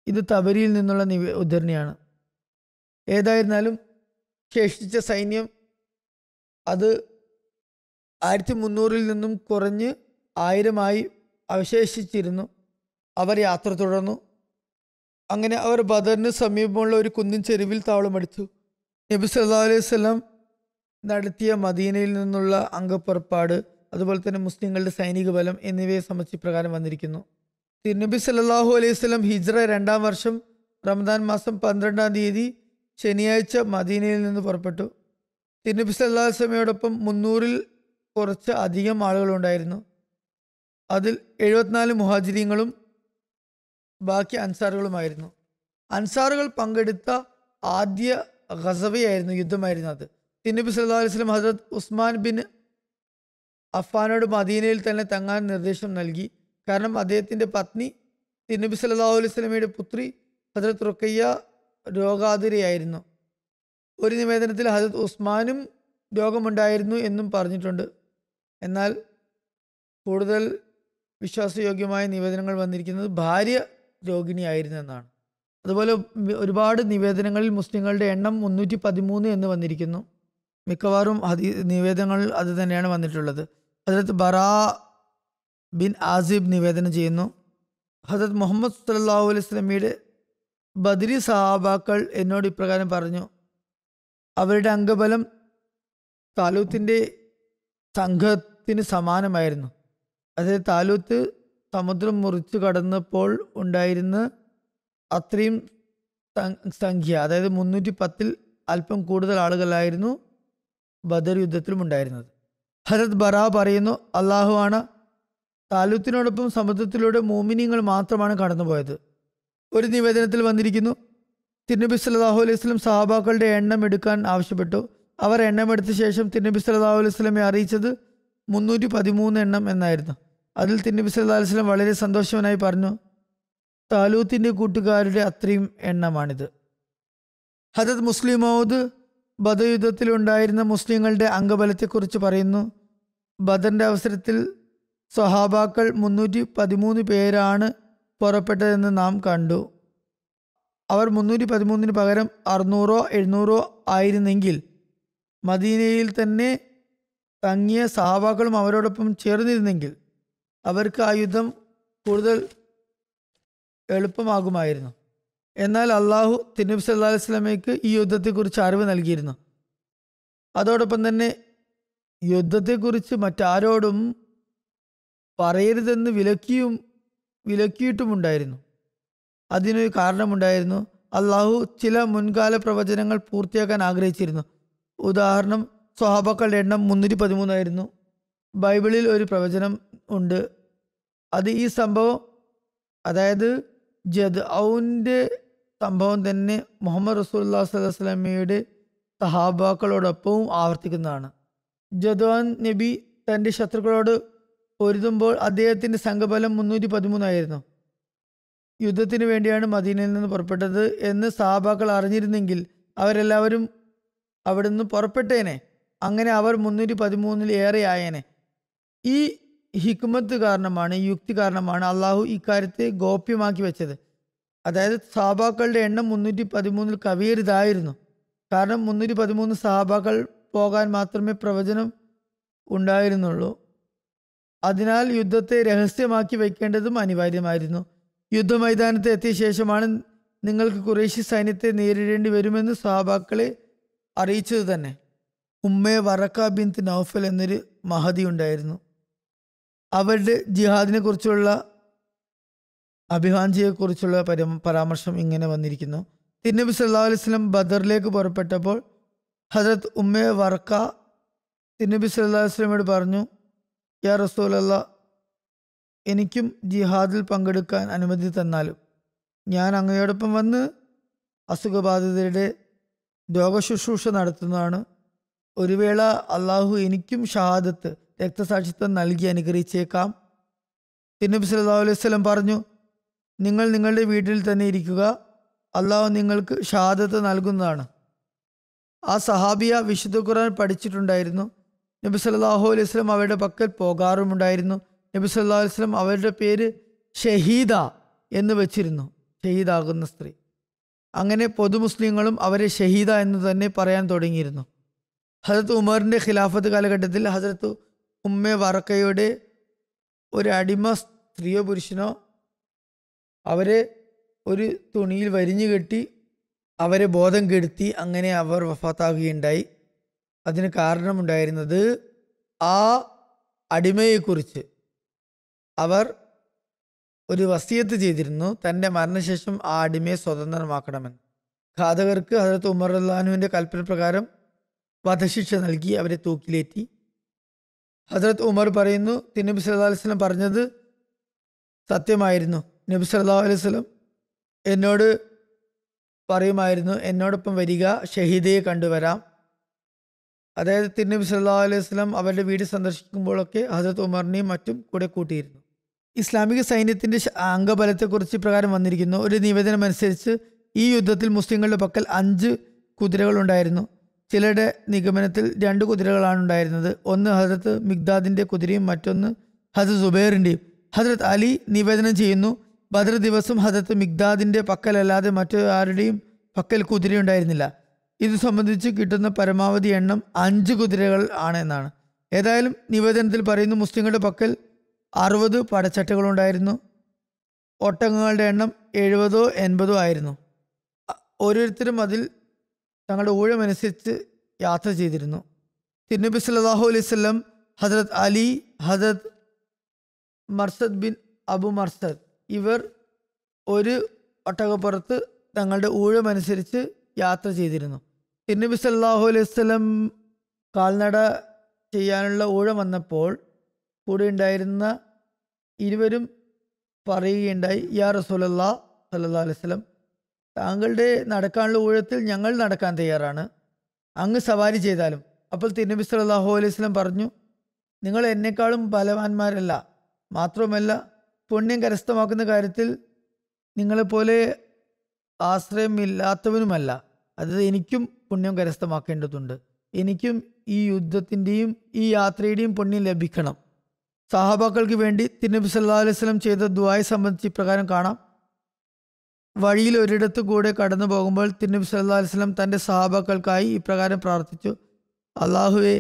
ഇത് തവരിയിൽ നിന്നുള്ള നിവ ഉദ്ധരണിയാണ് ഏതായിരുന്നാലും ശേഷിച്ച സൈന്യം അത് ആയിരത്തി മുന്നൂറിൽ നിന്നും കുറഞ്ഞ് ആയിരമായി അവശേഷിച്ചിരുന്നു അവർ യാത്ര തുടർന്നു അങ്ങനെ അവർ ബദറിന് സമീപമുള്ള ഒരു കുന്നിൻ ചെരുവിൽ താവളമടിച്ചു നബി സല്ലാ അലൈഹി സ്വലം നടത്തിയ മദീനയിൽ നിന്നുള്ള അംഗപ്പുറപ്പാട് അതുപോലെ തന്നെ മുസ്ലിങ്ങളുടെ സൈനിക ബലം എന്നിവയെ സംബന്ധിച്ച് പ്രകാരം വന്നിരിക്കുന്നു തിരുനബി സല്ലാഹു അലൈഹി സ്വലം ഹിജ്ര രണ്ടാം വർഷം റമദാൻ മാസം പന്ത്രണ്ടാം തീയതി ശനിയാഴ്ച മദീനയിൽ നിന്ന് പുറപ്പെട്ടു തിരുനബി സല്ലാ സമയോടൊപ്പം മുന്നൂറിൽ കുറച്ച് അധികം ആളുകളുണ്ടായിരുന്നു അതിൽ എഴുപത്തിനാല് മുഹാജിരിങ്ങളും ബാക്കി അൻസാറുകളുമായിരുന്നു അൻസാറുകൾ പങ്കെടുത്ത ആദ്യ ഗസവയായിരുന്നു യുദ്ധമായിരുന്നു അത് തിരുനബി സല്ലാ അലൈഹി സ്വലം ഹസരത് ഉസ്മാൻ ബിൻ അഫ്ഫാനോട് മദീനയിൽ തന്നെ തങ്ങാൻ നിർദ്ദേശം നൽകി കാരണം അദ്ദേഹത്തിൻ്റെ പത്നി തിരുനബി സല്ലാ അലൈഹി സ്വലമിയുടെ പുത്രി ഹജരത് റുക്കയ്യ രോഗാതിരയായിരുന്നു ഒരു നിവേദനത്തിൽ ഹജരത് ഉസ്മാനും രോഗമുണ്ടായിരുന്നു എന്നും പറഞ്ഞിട്ടുണ്ട് എന്നാൽ കൂടുതൽ വിശ്വാസയോഗ്യമായ നിവേദനങ്ങൾ വന്നിരിക്കുന്നത് ഭാര്യ രോഗിണിയായിരുന്നു എന്നാണ് അതുപോലെ ഒരുപാട് നിവേദനങ്ങളിൽ മുസ്ലിങ്ങളുടെ എണ്ണം മുന്നൂറ്റി പതിമൂന്ന് എന്ന് വന്നിരിക്കുന്നു മിക്കവാറും അതി നിവേദങ്ങൾ അത് തന്നെയാണ് വന്നിട്ടുള്ളത് അതിനകത്ത് ബറാ ബിൻ ആസിബ് നിവേദനം ചെയ്യുന്നു ഹസരത് മുഹമ്മദ് സല്ലാഹു അലൈഹി സ്വലമിയുടെ ബദരി സഹാബാക്കൾ എന്നോട് ഇപ്രകാരം പറഞ്ഞു അവരുടെ അംഗബലം താലൂത്തിൻ്റെ സംഘത്തിന് സമാനമായിരുന്നു അതായത് താലൂത്ത് സമുദ്രം മുറിച്ചു കടന്നപ്പോൾ ഉണ്ടായിരുന്ന അത്രയും സംഖ്യ അതായത് മുന്നൂറ്റി പത്തിൽ അല്പം കൂടുതൽ ആളുകളായിരുന്നു ബദർ യുദ്ധത്തിലും ഉണ്ടായിരുന്നത് ഹരത് ബറ പറയുന്നു അള്ളാഹു ആണ് താലൂത്തിനോടൊപ്പം സമുദ്രത്തിലൂടെ മോമിനിയങ്ങൾ മാത്രമാണ് കടന്നുപോയത് ഒരു നിവേദനത്തിൽ വന്നിരിക്കുന്നു തിരുനബി സല്ലാഹു അലൈഹി സ്വലം സഹാബാക്കളുടെ എണ്ണം എടുക്കാൻ ആവശ്യപ്പെട്ടു അവർ എണ്ണമെടുത്ത ശേഷം തിരുനബി സല്ലാഹു അലൈഹി സ്വലമെ അറിയിച്ചത് മുന്നൂറ്റി പതിമൂന്ന് എണ്ണം എന്നായിരുന്നു അതിൽ തിരുനബി സല്ലാ അലൈഹി സ്വലം വളരെ സന്തോഷവനായി പറഞ്ഞു താലൂത്തിൻ്റെ കൂട്ടുകാരുടെ അത്രയും എണ്ണമാണിത് ഹജത് മുസ്ലിം മൗദ് ബദയുദ്ധത്തിലുണ്ടായിരുന്ന മുസ്ലിങ്ങളുടെ അംഗബലത്തെക്കുറിച്ച് പറയുന്നു ബദറിൻ്റെ അവസരത്തിൽ സഹാബാക്കൾ മുന്നൂറ്റി പതിമൂന്ന് പേരാണ് പുറപ്പെട്ടതെന്ന് നാം കണ്ടു അവർ മുന്നൂറ്റി പതിമൂന്നിന് പകരം അറുന്നൂറോ എഴുന്നൂറോ ആയിരുന്നെങ്കിൽ മദീനയിൽ തന്നെ തങ്ങിയ സഹാബാക്കളും അവരോടൊപ്പം ചേർന്നിരുന്നെങ്കിൽ അവർക്ക് ആ യുദ്ധം കൂടുതൽ എളുപ്പമാകുമായിരുന്നു എന്നാൽ അള്ളാഹു തിരുനബി സല്ലാ വസ്ലമയ്ക്ക് ഈ യുദ്ധത്തെക്കുറിച്ച് അറിവ് നൽകിയിരുന്നു അതോടൊപ്പം തന്നെ യുദ്ധത്തെക്കുറിച്ച് മറ്റാരോടും പറയരുതെന്ന് വിലക്കിയും വിലക്കിയിട്ടുമുണ്ടായിരുന്നു അതിനൊരു കാരണമുണ്ടായിരുന്നു അള്ളാഹു ചില മുൻകാല പ്രവചനങ്ങൾ പൂർത്തിയാക്കാൻ ആഗ്രഹിച്ചിരുന്നു ഉദാഹരണം സ്വഹാബക്കളുടെ എണ്ണം മുന്നൂറ്റി പതിമൂന്നായിരുന്നു ബൈബിളിൽ ഒരു പ്രവചനം ഉണ്ട് അത് ഈ സംഭവം അതായത് ജദ് ഔൻ്റെ സംഭവം തന്നെ മുഹമ്മദ് റസൂല്ലാ സ്വലമയുടെ സഹാബാക്കളോടൊപ്പവും ആവർത്തിക്കുന്നതാണ് ജദ്വാൻ നബി തൻ്റെ ശത്രുക്കളോട് പൊരുതുമ്പോൾ അദ്ദേഹത്തിൻ്റെ സംഘബലം മുന്നൂറ്റി പതിമൂന്നായിരുന്നു യുദ്ധത്തിനു വേണ്ടിയാണ് മദീനയിൽ നിന്ന് പുറപ്പെട്ടത് എന്ന് സാബാക്കൾ അറിഞ്ഞിരുന്നെങ്കിൽ അവരെല്ലാവരും നിന്ന് പുറപ്പെട്ടേനെ അങ്ങനെ അവർ മുന്നൂറ്റി പതിമൂന്നിൽ ഏറെ ആയേനെ ഈ ഹിക്മത്ത് കാരണമാണ് യുക്തി കാരണമാണ് അള്ളാഹു ഇക്കാര്യത്തെ ഗോപ്യമാക്കി വെച്ചത് അതായത് സഹാബാക്കളുടെ എണ്ണം മുന്നൂറ്റി പതിമൂന്നിൽ കവിയരുതായിരുന്നു കാരണം മുന്നൂറ്റി പതിമൂന്ന് സഹാബാക്കൾ പോകാൻ മാത്രമേ പ്രവചനം ഉണ്ടായിരുന്നുള്ളൂ അതിനാൽ യുദ്ധത്തെ രഹസ്യമാക്കി വയ്ക്കേണ്ടതും അനിവാര്യമായിരുന്നു യുദ്ധമൈതാനത്ത് എത്തിയ ശേഷമാണ് നിങ്ങൾക്ക് കുറേശ്ശി സൈന്യത്തെ നേരിടേണ്ടി വരുമെന്ന് സഹാബാക്കളെ അറിയിച്ചത് തന്നെ ഉമ്മേ വറക്ക ബിന്ത് നൌഫൽ എന്നൊരു മഹതി ഉണ്ടായിരുന്നു അവരുടെ ജിഹാദിനെ കുറിച്ചുള്ള കുറിച്ചുള്ള പര പരാമർശം ഇങ്ങനെ വന്നിരിക്കുന്നു തിരുനബി സല്ലാ അലൈവലം ബദറിലേക്ക് പുറപ്പെട്ടപ്പോൾ ഹജരത് ഉമ്മയെ വറക്ക തിരുനബി സല്ലാ വസ്ലമോട് പറഞ്ഞു യാ റസൂലല്ല എനിക്കും ജിഹാദിൽ പങ്കെടുക്കാൻ അനുമതി തന്നാലും ഞാൻ അങ്ങയോടൊപ്പം വന്ന് അസുഖബാധിതരുടെ രോഗശുശ്രൂഷ നടത്തുന്നതാണ് ഒരു വേള അള്ളാഹു എനിക്കും ഷഹാദത്ത് രക്തസാക്ഷിത്വം നൽകി അനുഗ്രഹിച്ചേക്കാം തിന്നബി അലൈഹി അലൈവലം പറഞ്ഞു നിങ്ങൾ നിങ്ങളുടെ വീട്ടിൽ തന്നെ ഇരിക്കുക അള്ളാഹു നിങ്ങൾക്ക് ഷഹാദത്ത് നൽകുന്നതാണ് ആ സഹാബിയ വിശുദ്ധ ഖുർആൻ പഠിച്ചിട്ടുണ്ടായിരുന്നു നബി സല്ലാഹു അലൈഹി സ്വലം അവരുടെ പക്കൽ പോകാറുമുണ്ടായിരുന്നു നബി സല്ലാ അലൈഹി സ്വലം അവരുടെ പേര് ഷഹീദ എന്ന് വെച്ചിരുന്നു ഷഹീദാകുന്ന സ്ത്രീ അങ്ങനെ പൊതുമുസ്ലിങ്ങളും അവരെ ഷഹീദ എന്ന് തന്നെ പറയാൻ തുടങ്ങിയിരുന്നു ഹസരത്ത് ഉമറിൻ്റെ ഖിലാഫത്ത് കാലഘട്ടത്തിൽ ഹസരത്ത് ഉമ്മ വറക്കയുടെ ഒരു അടിമ സ്ത്രീയോ പുരുഷനോ അവരെ ഒരു തുണിയിൽ വരിഞ്ഞു കെട്ടി അവരെ ബോധം കെടുത്തി അങ്ങനെ അവർ വഫാത്താകുകയുണ്ടായി അതിന് കാരണമുണ്ടായിരുന്നത് ആ അടിമയെക്കുറിച്ച് അവർ ഒരു വസീയത്ത് ചെയ്തിരുന്നു തൻ്റെ മരണശേഷം ആ അടിമയെ സ്വതന്ത്രമാക്കണമെന്ന് ഘാതകർക്ക് ഹജരത്ത് ഉമർ അള്ളഹാനുവിൻ്റെ കൽപ്പന പ്രകാരം വധശിക്ഷ നൽകി അവരെ തൂക്കിലേറ്റി ഹജരത്ത് ഉമർ പറയുന്നു തിന്നബി സല്ലാ സ്വലം പറഞ്ഞത് സത്യമായിരുന്നു നബി സല്ലാ സ്വലം എന്നോട് പറയുമായിരുന്നു എന്നോടൊപ്പം വരിക ഷഹീദയെ കണ്ടുവരാം അതായത് തിരുനബി സല്ലാ അലൈഹി വസ്ലം അവരുടെ വീട് സന്ദർശിക്കുമ്പോഴൊക്കെ ഹസരത് ഉമറിനെയും മറ്റും കൂടെ കൂട്ടിയിരുന്നു ഇസ്ലാമിക സൈന്യത്തിൻ്റെ അംഗബലത്തെക്കുറിച്ച് പ്രകാരം വന്നിരിക്കുന്നു ഒരു നിവേദനം അനുസരിച്ച് ഈ യുദ്ധത്തിൽ മുസ്ലിങ്ങളുടെ പക്കൽ അഞ്ച് കുതിരകളുണ്ടായിരുന്നു ചിലരുടെ നിഗമനത്തിൽ രണ്ട് കുതിരകളാണ് ഉണ്ടായിരുന്നത് ഒന്ന് ഹസരത്ത് മിഗ്ദാദിൻ്റെ കുതിരയും മറ്റൊന്ന് ഹസരത് സുബൈറിൻ്റെയും ഹസരത് അലി നിവേദനം ചെയ്യുന്നു ബദർ ദിവസം ഹസരത്ത് മിഗ്ദാദിൻ്റെ പക്കലല്ലാതെ മറ്റൊരാരുടെയും പക്കൽ കുതിരയുണ്ടായിരുന്നില്ല ഇത് സംബന്ധിച്ച് കിട്ടുന്ന പരമാവധി എണ്ണം അഞ്ച് കുതിരകൾ ആണ് എന്നാണ് ഏതായാലും നിവേദനത്തിൽ പറയുന്നു മുസ്ലിങ്ങളുടെ പക്കൽ അറുപത് പടച്ചട്ടകളുണ്ടായിരുന്നു ഒട്ടകങ്ങളുടെ എണ്ണം എഴുപതോ എൺപതോ ആയിരുന്നു ഓരോരുത്തരും അതിൽ തങ്ങളുടെ ഊഴമനുസരിച്ച് യാത്ര ചെയ്തിരുന്നു തിരുനബി സല്ലാഹു അലൈഹി സ്വല്ലം Ali Hazrat Marsad bin Abu Marsad ഇവർ ഒരു ഒട്ടകപ്പുറത്ത് തങ്ങളുടെ ഊഴമനുസരിച്ച് യാത്ര ചെയ്തിരുന്നു തിരുനബി സല്ലാഹു അലൈഹി സ്വലം കാൽനട ചെയ്യാനുള്ള ഊഴം വന്നപ്പോൾ കൂടെ ഉണ്ടായിരുന്ന ഇരുവരും പറയുകയുണ്ടായി യാ റസൂലല്ലാ സല്ലാ അലൈഹി സ്വലം താങ്കളുടെ നടക്കാനുള്ള ഊഴത്തിൽ ഞങ്ങൾ നടക്കാൻ തയ്യാറാണ് അങ്ങ് സവാരി ചെയ്താലും അപ്പോൾ തിരുനബി സല്ലാഹു അലൈഹി സ്വലം പറഞ്ഞു നിങ്ങൾ എന്നെക്കാളും ബലവാന്മാരല്ല മാത്രവുമല്ല പുണ്യം കരസ്ഥമാക്കുന്ന കാര്യത്തിൽ നിങ്ങളെപ്പോലെ ആശ്രയമില്ലാത്തവനുമല്ല അത് എനിക്കും പുണ്യം കരസ്ഥമാക്കേണ്ടതുണ്ട് എനിക്കും ഈ യുദ്ധത്തിൻ്റെയും ഈ യാത്രയുടെയും പുണ്യം ലഭിക്കണം സഹാബാക്കൾക്ക് വേണ്ടി തിരുനബി സല്ലാ അലൈഹി സ്വലം ചെയ്ത ദുവായെ സംബന്ധിച്ച് ഇപ്രകാരം കാണാം വഴിയിൽ ഒരിടത്ത് കൂടെ കടന്നു പോകുമ്പോൾ തിരുനബി സല്ലാ അലൈഹി സ്വലം തൻ്റെ സഹാബാക്കൾക്കായി ഇപ്രകാരം പ്രാർത്ഥിച്ചു അള്ളാഹുവേ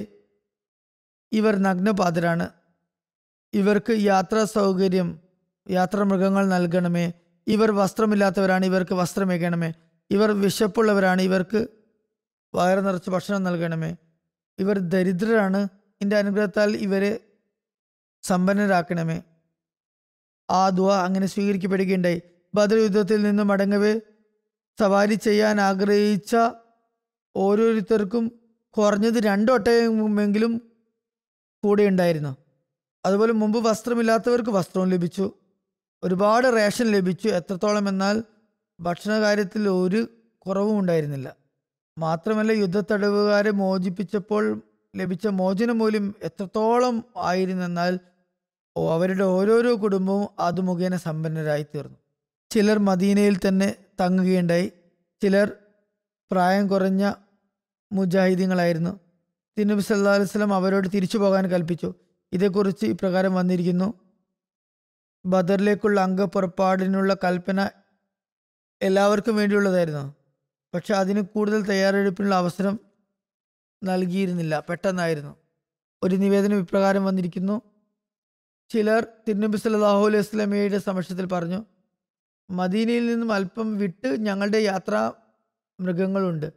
ഇവർ നഗ്നപാതരാണ് ഇവർക്ക് യാത്രാ സൗകര്യം മൃഗങ്ങൾ നൽകണമേ ഇവർ വസ്ത്രമില്ലാത്തവരാണ് ഇവർക്ക് വസ്ത്രമേകണമേ ഇവർ വിശപ്പുള്ളവരാണ് ഇവർക്ക് വയറ് നിറച്ച് ഭക്ഷണം നൽകണമേ ഇവർ ദരിദ്രരാണ് എൻ്റെ അനുഗ്രഹത്താൽ ഇവരെ സമ്പന്നരാക്കണമേ ആ ദ അങ്ങനെ സ്വീകരിക്കപ്പെടുകയുണ്ടായി ബദർ യുദ്ധത്തിൽ നിന്ന് മടങ്ങവേ സവാരി ചെയ്യാൻ ആഗ്രഹിച്ച ഓരോരുത്തർക്കും കുറഞ്ഞത് രണ്ടോട്ടമെങ്കിലും കൂടെ ഉണ്ടായിരുന്നു അതുപോലെ മുമ്പ് വസ്ത്രമില്ലാത്തവർക്ക് വസ്ത്രവും ലഭിച്ചു ഒരുപാട് റേഷൻ ലഭിച്ചു എത്രത്തോളം എന്നാൽ ഭക്ഷണ കാര്യത്തിൽ ഒരു കുറവും ഉണ്ടായിരുന്നില്ല മാത്രമല്ല യുദ്ധത്തടവുകാരെ മോചിപ്പിച്ചപ്പോൾ ലഭിച്ച മോചനം മോചനമൂല്യം എത്രത്തോളം ആയിരുന്നെന്നാൽ അവരുടെ ഓരോരോ കുടുംബവും അത് മുഖേന സമ്പന്നരായി തീർന്നു ചിലർ മദീനയിൽ തന്നെ തങ്ങുകയുണ്ടായി ചിലർ പ്രായം കുറഞ്ഞ മുജാഹിദീങ്ങളായിരുന്നു തിന്നബി സല്ലാ അലുസ്ലം അവരോട് തിരിച്ചു പോകാൻ കൽപ്പിച്ചു ഇതേക്കുറിച്ച് ഇപ്രകാരം വന്നിരിക്കുന്നു ബദറിലേക്കുള്ള അംഗപ്പുറപ്പാടിനുള്ള കൽപ്പന എല്ലാവർക്കും വേണ്ടിയുള്ളതായിരുന്നു പക്ഷെ അതിന് കൂടുതൽ തയ്യാറെടുപ്പിനുള്ള അവസരം നൽകിയിരുന്നില്ല പെട്ടെന്നായിരുന്നു ഒരു നിവേദനം ഇപ്രകാരം വന്നിരിക്കുന്നു ചിലർ തിരുനബി സല്ലാഹു അലൈഹി സ്വലമയുടെ സമക്ഷത്തിൽ പറഞ്ഞു മദീനയിൽ നിന്നും അല്പം വിട്ട് ഞങ്ങളുടെ യാത്രാ മൃഗങ്ങളുണ്ട്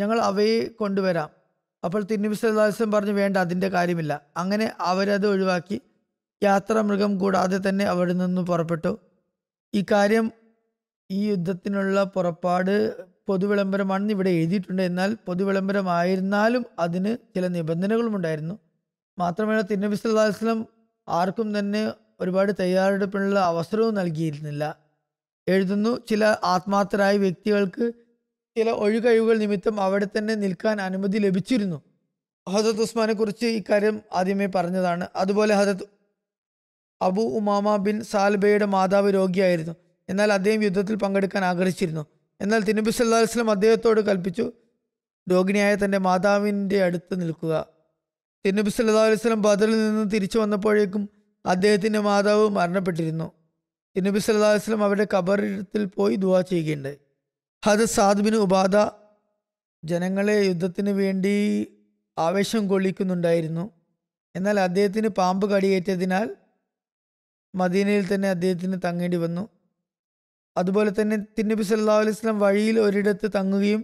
ഞങ്ങൾ അവയെ കൊണ്ടുവരാം അപ്പോൾ തിരുനബി സല്ലാസ്ലം പറഞ്ഞു വേണ്ട അതിൻ്റെ കാര്യമില്ല അങ്ങനെ അവരത് ഒഴിവാക്കി മൃഗം കൂടാതെ തന്നെ അവിടെ നിന്ന് പുറപ്പെട്ടു ഇക്കാര്യം ഈ യുദ്ധത്തിനുള്ള പുറപ്പാട് പൊതുവിളംബരമാണെന്ന് ഇവിടെ എഴുതിയിട്ടുണ്ട് എന്നാൽ പൊതുവിളംബരമായിരുന്നാലും അതിന് ചില നിബന്ധനകളുമുണ്ടായിരുന്നു മാത്രമല്ല തിരുനബി സല്ലാ ആർക്കും തന്നെ ഒരുപാട് തയ്യാറെടുപ്പിനുള്ള അവസരവും നൽകിയിരുന്നില്ല എഴുതുന്നു ചില ആത്മാർത്ഥരായ വ്യക്തികൾക്ക് ചില ഒഴികഴിവുകൾ നിമിത്തം അവിടെ തന്നെ നിൽക്കാൻ അനുമതി ലഭിച്ചിരുന്നു ഹജത് ഉസ്മാനെ കുറിച്ച് ഇക്കാര്യം ആദ്യമേ പറഞ്ഞതാണ് അതുപോലെ ഹജത് അബു ഉമാമ ബിൻ സാൽബയുടെ മാതാവ് രോഗിയായിരുന്നു എന്നാൽ അദ്ദേഹം യുദ്ധത്തിൽ പങ്കെടുക്കാൻ ആഗ്രഹിച്ചിരുന്നു എന്നാൽ തിരുനബി സല്ലാ വസ്ലം അദ്ദേഹത്തോട് കൽപ്പിച്ചു രോഗിണിയായ തൻ്റെ മാതാവിൻ്റെ അടുത്ത് നിൽക്കുക തിരുനബി സല്ലാ വസ്ലം ബദറിൽ നിന്ന് തിരിച്ചു വന്നപ്പോഴേക്കും അദ്ദേഹത്തിൻ്റെ മാതാവ് മരണപ്പെട്ടിരുന്നു തിരുനബി സല്ലാ വസ്ലം അവരുടെ കബറിടത്തിൽ പോയി ദുവാ ചെയ്യുകയുണ്ടായി ഹദ് സാദ്ബിന് ഉപാധ ജനങ്ങളെ യുദ്ധത്തിന് വേണ്ടി ആവേശം കൊള്ളിക്കുന്നുണ്ടായിരുന്നു എന്നാൽ അദ്ദേഹത്തിന് പാമ്പ് കടിയേറ്റതിനാൽ മദീനയിൽ തന്നെ അദ്ദേഹത്തിന് തങ്ങേണ്ടി വന്നു അതുപോലെ തന്നെ തിന്നബി സല്ലാ അലൈസ്ലാം വഴിയിൽ ഒരിടത്ത് തങ്ങുകയും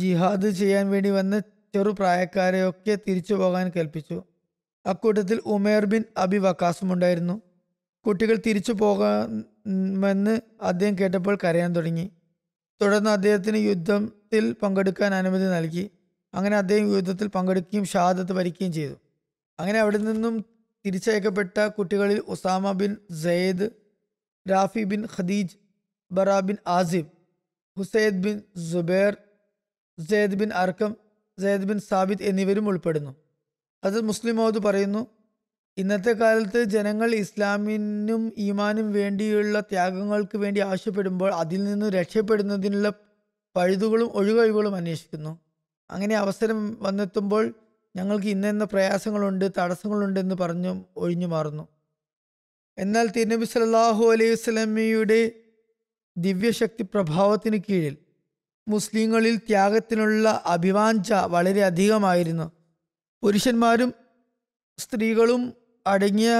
ജിഹാദ് ചെയ്യാൻ വേണ്ടി വന്ന ചെറുപ്രായക്കാരെയൊക്കെ തിരിച്ചു പോകാൻ കൽപ്പിച്ചു അക്കൂട്ടത്തിൽ ഉമേർ ബിൻ അബി വക്കാസും ഉണ്ടായിരുന്നു കുട്ടികൾ തിരിച്ചു പോകാമെന്ന് അദ്ദേഹം കേട്ടപ്പോൾ കരയാൻ തുടങ്ങി തുടർന്ന് അദ്ദേഹത്തിന് യുദ്ധത്തിൽ പങ്കെടുക്കാൻ അനുമതി നൽകി അങ്ങനെ അദ്ദേഹം യുദ്ധത്തിൽ പങ്കെടുക്കുകയും ഷാദത്ത് വരിക്കുകയും ചെയ്തു അങ്ങനെ അവിടെ നിന്നും തിരിച്ചയക്കപ്പെട്ട കുട്ടികളിൽ Usama bin Zaid Rafi bin Khadij Bara bin Azib Husaid bin Zubair Zaid bin Arqam Zaid bin Sabit എന്നിവരും ഉൾപ്പെടുന്നു അത് മുസ്ലിം മോദ് പറയുന്നു ഇന്നത്തെ കാലത്ത് ജനങ്ങൾ ഇസ്ലാമിനും ഈമാനും വേണ്ടിയുള്ള ത്യാഗങ്ങൾക്ക് വേണ്ടി ആവശ്യപ്പെടുമ്പോൾ അതിൽ നിന്ന് രക്ഷപ്പെടുന്നതിനുള്ള പഴുതുകളും ഒഴികഴിവുകളും അന്വേഷിക്കുന്നു അങ്ങനെ അവസരം വന്നെത്തുമ്പോൾ ഞങ്ങൾക്ക് ഇന്നെന്ന പ്രയാസങ്ങളുണ്ട് എന്ന് പറഞ്ഞു ഒഴിഞ്ഞു മാറുന്നു എന്നാൽ തിരുനബി സല്ലാഹു അലൈഹി സ്വലമിയുടെ ദിവ്യശക്തി പ്രഭാവത്തിന് കീഴിൽ മുസ്ലിങ്ങളിൽ ത്യാഗത്തിനുള്ള അഭിവാഞ്ച വളരെ അധികമായിരുന്നു പുരുഷന്മാരും സ്ത്രീകളും അടങ്ങിയ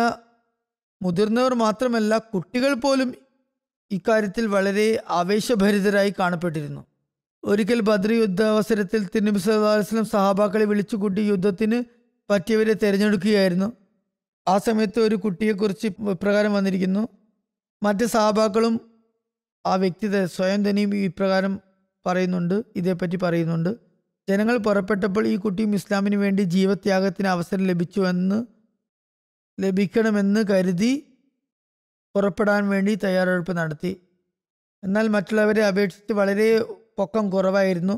മുതിർന്നവർ മാത്രമല്ല കുട്ടികൾ പോലും ഇക്കാര്യത്തിൽ വളരെ ആവേശഭരിതരായി കാണപ്പെട്ടിരുന്നു ഒരിക്കൽ ബദ്രി യുദ്ധാവസരത്തിൽ തിരുനബി സല്ലാസ്ലം സഹാബാക്കളെ വിളിച്ചുകൂട്ടി യുദ്ധത്തിന് പറ്റിയവരെ തിരഞ്ഞെടുക്കുകയായിരുന്നു ആ സമയത്ത് ഒരു കുട്ടിയെക്കുറിച്ച് പ്രകാരം വന്നിരിക്കുന്നു മറ്റ് സഹാബാക്കളും ആ വ്യക്തി സ്വയം തന്നെയും ഇപ്രകാരം പറയുന്നുണ്ട് ഇതേപ്പറ്റി പറയുന്നുണ്ട് ജനങ്ങൾ പുറപ്പെട്ടപ്പോൾ ഈ കുട്ടിയും ഇസ്ലാമിന് വേണ്ടി ജീവത്യാഗത്തിന് അവസരം ലഭിച്ചുവെന്ന് ലഭിക്കണമെന്ന് കരുതി പുറപ്പെടാൻ വേണ്ടി തയ്യാറെടുപ്പ് നടത്തി എന്നാൽ മറ്റുള്ളവരെ അപേക്ഷിച്ച് വളരെ പൊക്കം കുറവായിരുന്നു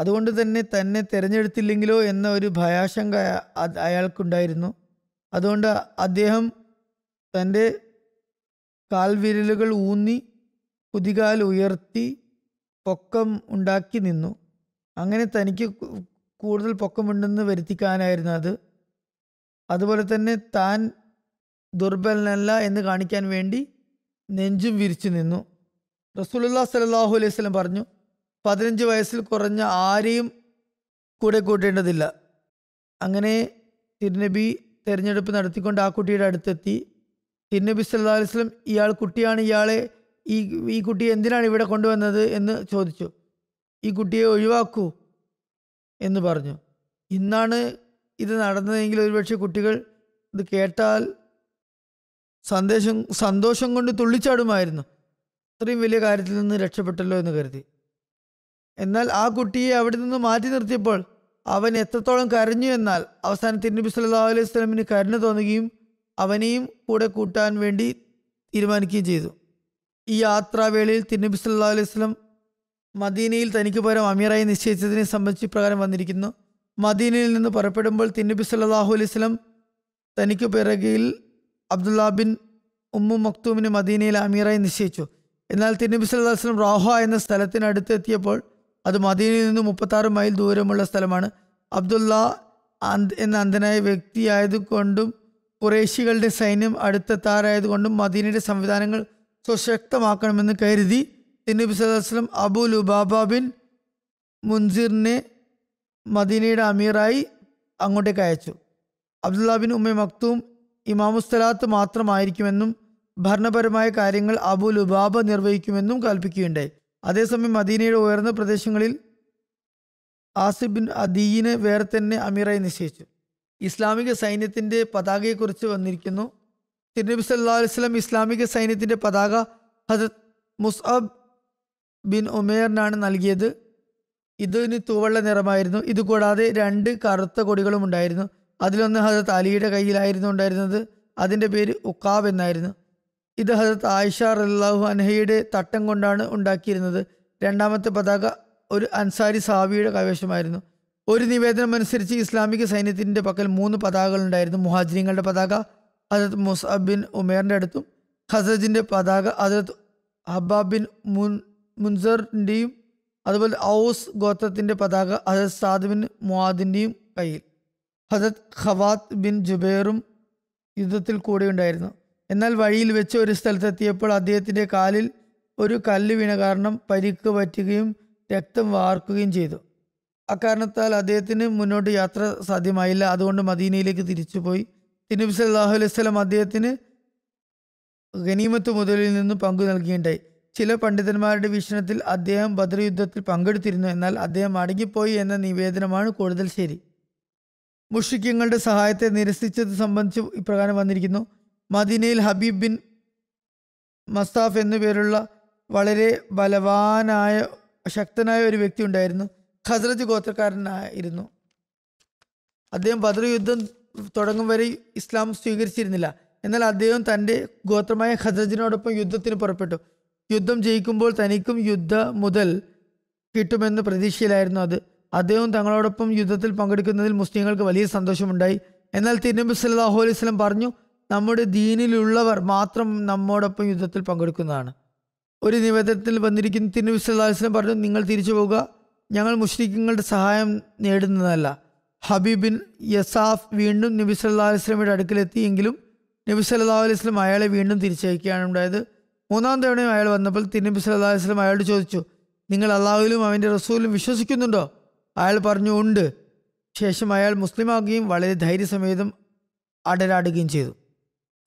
അതുകൊണ്ട് തന്നെ തന്നെ തിരഞ്ഞെടുത്തില്ലെങ്കിലോ എന്ന ഒരു ഭയാശങ്ക അയാൾക്കുണ്ടായിരുന്നു അതുകൊണ്ട് അദ്ദേഹം തൻ്റെ കാൽവിരലുകൾ ഊന്നി കുതികാൽ ഉയർത്തി പൊക്കം ഉണ്ടാക്കി നിന്നു അങ്ങനെ തനിക്ക് കൂടുതൽ പൊക്കമുണ്ടെന്ന് വരുത്തിക്കാനായിരുന്നു അത് അതുപോലെ തന്നെ താൻ ദുർബലനല്ല എന്ന് കാണിക്കാൻ വേണ്ടി നെഞ്ചും വിരിച്ചു നിന്നു റസൂലുല്ലാ സലാഹു അലൈഹി സ്വലം പറഞ്ഞു പതിനഞ്ച് വയസ്സിൽ കുറഞ്ഞ ആരെയും കൂടെ കൂട്ടേണ്ടതില്ല അങ്ങനെ തിരുനബി തിരഞ്ഞെടുപ്പ് നടത്തിക്കൊണ്ട് ആ കുട്ടിയുടെ അടുത്തെത്തി തിരുനബി സല്ലാ അലൈഹി സ്വലം ഇയാൾ കുട്ടിയാണ് ഇയാളെ ഈ ഈ കുട്ടിയെ എന്തിനാണ് ഇവിടെ കൊണ്ടുവന്നത് എന്ന് ചോദിച്ചു ഈ കുട്ടിയെ ഒഴിവാക്കൂ എന്ന് പറഞ്ഞു ഇന്നാണ് ഇത് നടന്നതെങ്കിൽ ഒരുപക്ഷെ കുട്ടികൾ ഇത് കേട്ടാൽ സന്ദേശം സന്തോഷം കൊണ്ട് തുള്ളിച്ചാടുമായിരുന്നു അത്രയും വലിയ കാര്യത്തിൽ നിന്ന് രക്ഷപ്പെട്ടല്ലോ എന്ന് കരുതി എന്നാൽ ആ കുട്ടിയെ അവിടെ നിന്ന് മാറ്റി നിർത്തിയപ്പോൾ അവൻ എത്രത്തോളം കരഞ്ഞു എന്നാൽ അവസാനം തിരുനബി സല്ലാ അലൈഹി സ്വലമിന് കരുണ തോന്നുകയും അവനെയും കൂടെ കൂട്ടാൻ വേണ്ടി തീരുമാനിക്കുകയും ചെയ്തു ഈ യാത്രാവേളയിൽ തിരുനബി സല്ലാ അലൈഹി സ്വലം മദീനയിൽ തനിക്ക് പകരം അമീറായി നിശ്ചയിച്ചതിനെ സംബന്ധിച്ച് ഇപ്രകാരം വന്നിരിക്കുന്നു മദീനയിൽ നിന്ന് പുറപ്പെടുമ്പോൾ തിന്നബി സല്ലാഹു അലൈഹി സ്വലം തനിക്ക് പിറകിൽ അബ്ദുല്ലാ ബിൻ ഉമ്മു മക്തൂമിന് മദീനയിൽ അമീറായി നിശ്ചയിച്ചു എന്നാൽ തിന്നബി സല്ലാ വസ്ലം റാഹ എന്ന സ്ഥലത്തിനടുത്ത് എത്തിയപ്പോൾ അത് മദീനയിൽ നിന്ന് മുപ്പത്താറ് മൈൽ ദൂരമുള്ള സ്ഥലമാണ് അബ്ദുല്ല അന്ത് എന്ന അന്ധനായ വ്യക്തിയായതുകൊണ്ടും കുറേശികളുടെ സൈന്യം അടുത്തെത്താറായതുകൊണ്ടും മദീനയുടെ സംവിധാനങ്ങൾ സുശക്തമാക്കണമെന്ന് കരുതി തിന്നബി സദാസ്ലം അബു ലുബാബ ബിൻ മുൻസിറിനെ മദീനയുടെ അമീറായി അങ്ങോട്ടേക്ക് അയച്ചു അബ്ദുല്ല ബിൻ ഉമ്മ മക്തൂം ഇമാമുസ്തലാത്ത് മാത്രമായിരിക്കുമെന്നും ഭരണപരമായ കാര്യങ്ങൾ അബു ലുബാബ നിർവഹിക്കുമെന്നും കൽപ്പിക്കുകയുണ്ടായി അതേസമയം മദീനയുടെ ഉയർന്ന പ്രദേശങ്ങളിൽ ആസിബ് ബിൻ അദീയിനെ വേറെ തന്നെ അമീറായി നിശ്ചയിച്ചു ഇസ്ലാമിക സൈന്യത്തിൻ്റെ പതാകയെക്കുറിച്ച് വന്നിരിക്കുന്നു തിരുനബി സല്ലാ അലൈവലം ഇസ്ലാമിക സൈന്യത്തിൻ്റെ പതാക ഹസത് മുസ്അബ് ബിൻ ഉമേറിനാണ് നൽകിയത് ഇതിന് തൂവള്ള നിറമായിരുന്നു ഇതുകൂടാതെ രണ്ട് കറുത്ത കൊടികളും ഉണ്ടായിരുന്നു അതിലൊന്ന് ഹസത്ത് അലിയുടെ കയ്യിലായിരുന്നു ഉണ്ടായിരുന്നത് അതിൻ്റെ പേര് ഉക്കാബ് എന്നായിരുന്നു ഇത് ഹസത്ത് ആയിഷ റല്ലാഹു അൻഹയുടെ തട്ടം കൊണ്ടാണ് ഉണ്ടാക്കിയിരുന്നത് രണ്ടാമത്തെ പതാക ഒരു അൻസാരി സാബിയുടെ കൈവശമായിരുന്നു ഒരു നിവേദനം അനുസരിച്ച് ഇസ്ലാമിക സൈന്യത്തിൻ്റെ പക്കൽ മൂന്ന് പതാകകളുണ്ടായിരുന്നു മുഹാജിനങ്ങളുടെ പതാക ഹസരത്ത് മുസ്അബ് ബിൻ ഉമേറിൻ്റെ അടുത്തും ഹസരത്തിൻ്റെ പതാക ഹസരത്ത് ഹബാബ് ബിൻ മുൻ മുൻസറിൻ്റെയും അതുപോലെ ഔസ് ഗോത്രത്തിൻ്റെ പതാക ഹസരത് സാദ് ബിൻ മുവാദിൻ്റെയും കയ്യിൽ ഹസരത് ഖവാത്ത് ബിൻ ജുബേറും യുദ്ധത്തിൽ കൂടെ ഉണ്ടായിരുന്നു എന്നാൽ വഴിയിൽ വെച്ച് ഒരു സ്ഥലത്തെത്തിയപ്പോൾ അദ്ദേഹത്തിൻ്റെ കാലിൽ ഒരു കല്ല് വീണ കാരണം പരിക്ക് പറ്റുകയും രക്തം വാർക്കുകയും ചെയ്തു അക്കാരണത്താൽ അദ്ദേഹത്തിന് മുന്നോട്ട് യാത്ര സാധ്യമായില്ല അതുകൊണ്ട് മദീനയിലേക്ക് തിരിച്ചുപോയി തിരുനബി സല്ലാഹു അലൈഹി സ്വലം അദ്ദേഹത്തിന് ഗനീമത്ത് മുതലിൽ നിന്ന് പങ്കു നൽകുകയുണ്ടായി ചില പണ്ഡിതന്മാരുടെ വീക്ഷണത്തിൽ അദ്ദേഹം ബദർ യുദ്ധത്തിൽ പങ്കെടുത്തിരുന്നു എന്നാൽ അദ്ദേഹം അടങ്ങിപ്പോയി എന്ന നിവേദനമാണ് കൂടുതൽ ശരി മുഷിക്കങ്ങളുടെ സഹായത്തെ നിരസിച്ചത് സംബന്ധിച്ച് ഇപ്രകാരം വന്നിരിക്കുന്നു മദീനയിൽ ഹബീബ് ബിൻ മസ്താഫ് എന്നുപേരുള്ള വളരെ ബലവാനായ ശക്തനായ ഒരു വ്യക്തി ഉണ്ടായിരുന്നു ഖസ്രജ് ഗോത്രക്കാരനായിരുന്നു അദ്ദേഹം ബദർ യുദ്ധം തുടങ്ങും വരെ ഇസ്ലാം സ്വീകരിച്ചിരുന്നില്ല എന്നാൽ അദ്ദേഹം തൻ്റെ ഗോത്രമായ ഖദ്രജിനോടൊപ്പം യുദ്ധത്തിന് പുറപ്പെട്ടു യുദ്ധം ജയിക്കുമ്പോൾ തനിക്കും യുദ്ധ മുതൽ കിട്ടുമെന്ന് പ്രതീക്ഷയിലായിരുന്നു അത് അദ്ദേഹം തങ്ങളോടൊപ്പം യുദ്ധത്തിൽ പങ്കെടുക്കുന്നതിൽ മുസ്ലിങ്ങൾക്ക് വലിയ സന്തോഷമുണ്ടായി എന്നാൽ തിരുനബി സല്ലാഹു അലൈഹി സ്വലം പറഞ്ഞു നമ്മുടെ ദീനിലുള്ളവർ മാത്രം നമ്മോടൊപ്പം യുദ്ധത്തിൽ പങ്കെടുക്കുന്നതാണ് ഒരു നിവേദനത്തിൽ വന്നിരിക്കുന്ന തിരുനബി സല്ലാഹു വസ്ലം പറഞ്ഞു നിങ്ങൾ തിരിച്ചു പോവുക ഞങ്ങൾ മുസ്ലിങ്ങളുടെ സഹായം നേടുന്നതല്ല ഹബീബിൻ യസാഫ് വീണ്ടും നബി സല്ലാ അലൈസ്ലമിയുടെ അടുക്കലെത്തിയെങ്കിലും നബി സല്ലാ അലൈസ്ലം അയാളെ വീണ്ടും തിരിച്ചയക്കുകയാണ് ഉണ്ടായത് മൂന്നാം തവണയും അയാൾ വന്നപ്പോൾ തിരുനബി സല്ലാ അലൈസ്ലം അയാളോട് ചോദിച്ചു നിങ്ങൾ അള്ളാഹുലും അവൻ്റെ റസൂലും വിശ്വസിക്കുന്നുണ്ടോ അയാൾ പറഞ്ഞു ഉണ്ട് ശേഷം അയാൾ മുസ്ലിമാകുകയും വളരെ ധൈര്യസമേതം അടരാടുകയും ചെയ്തു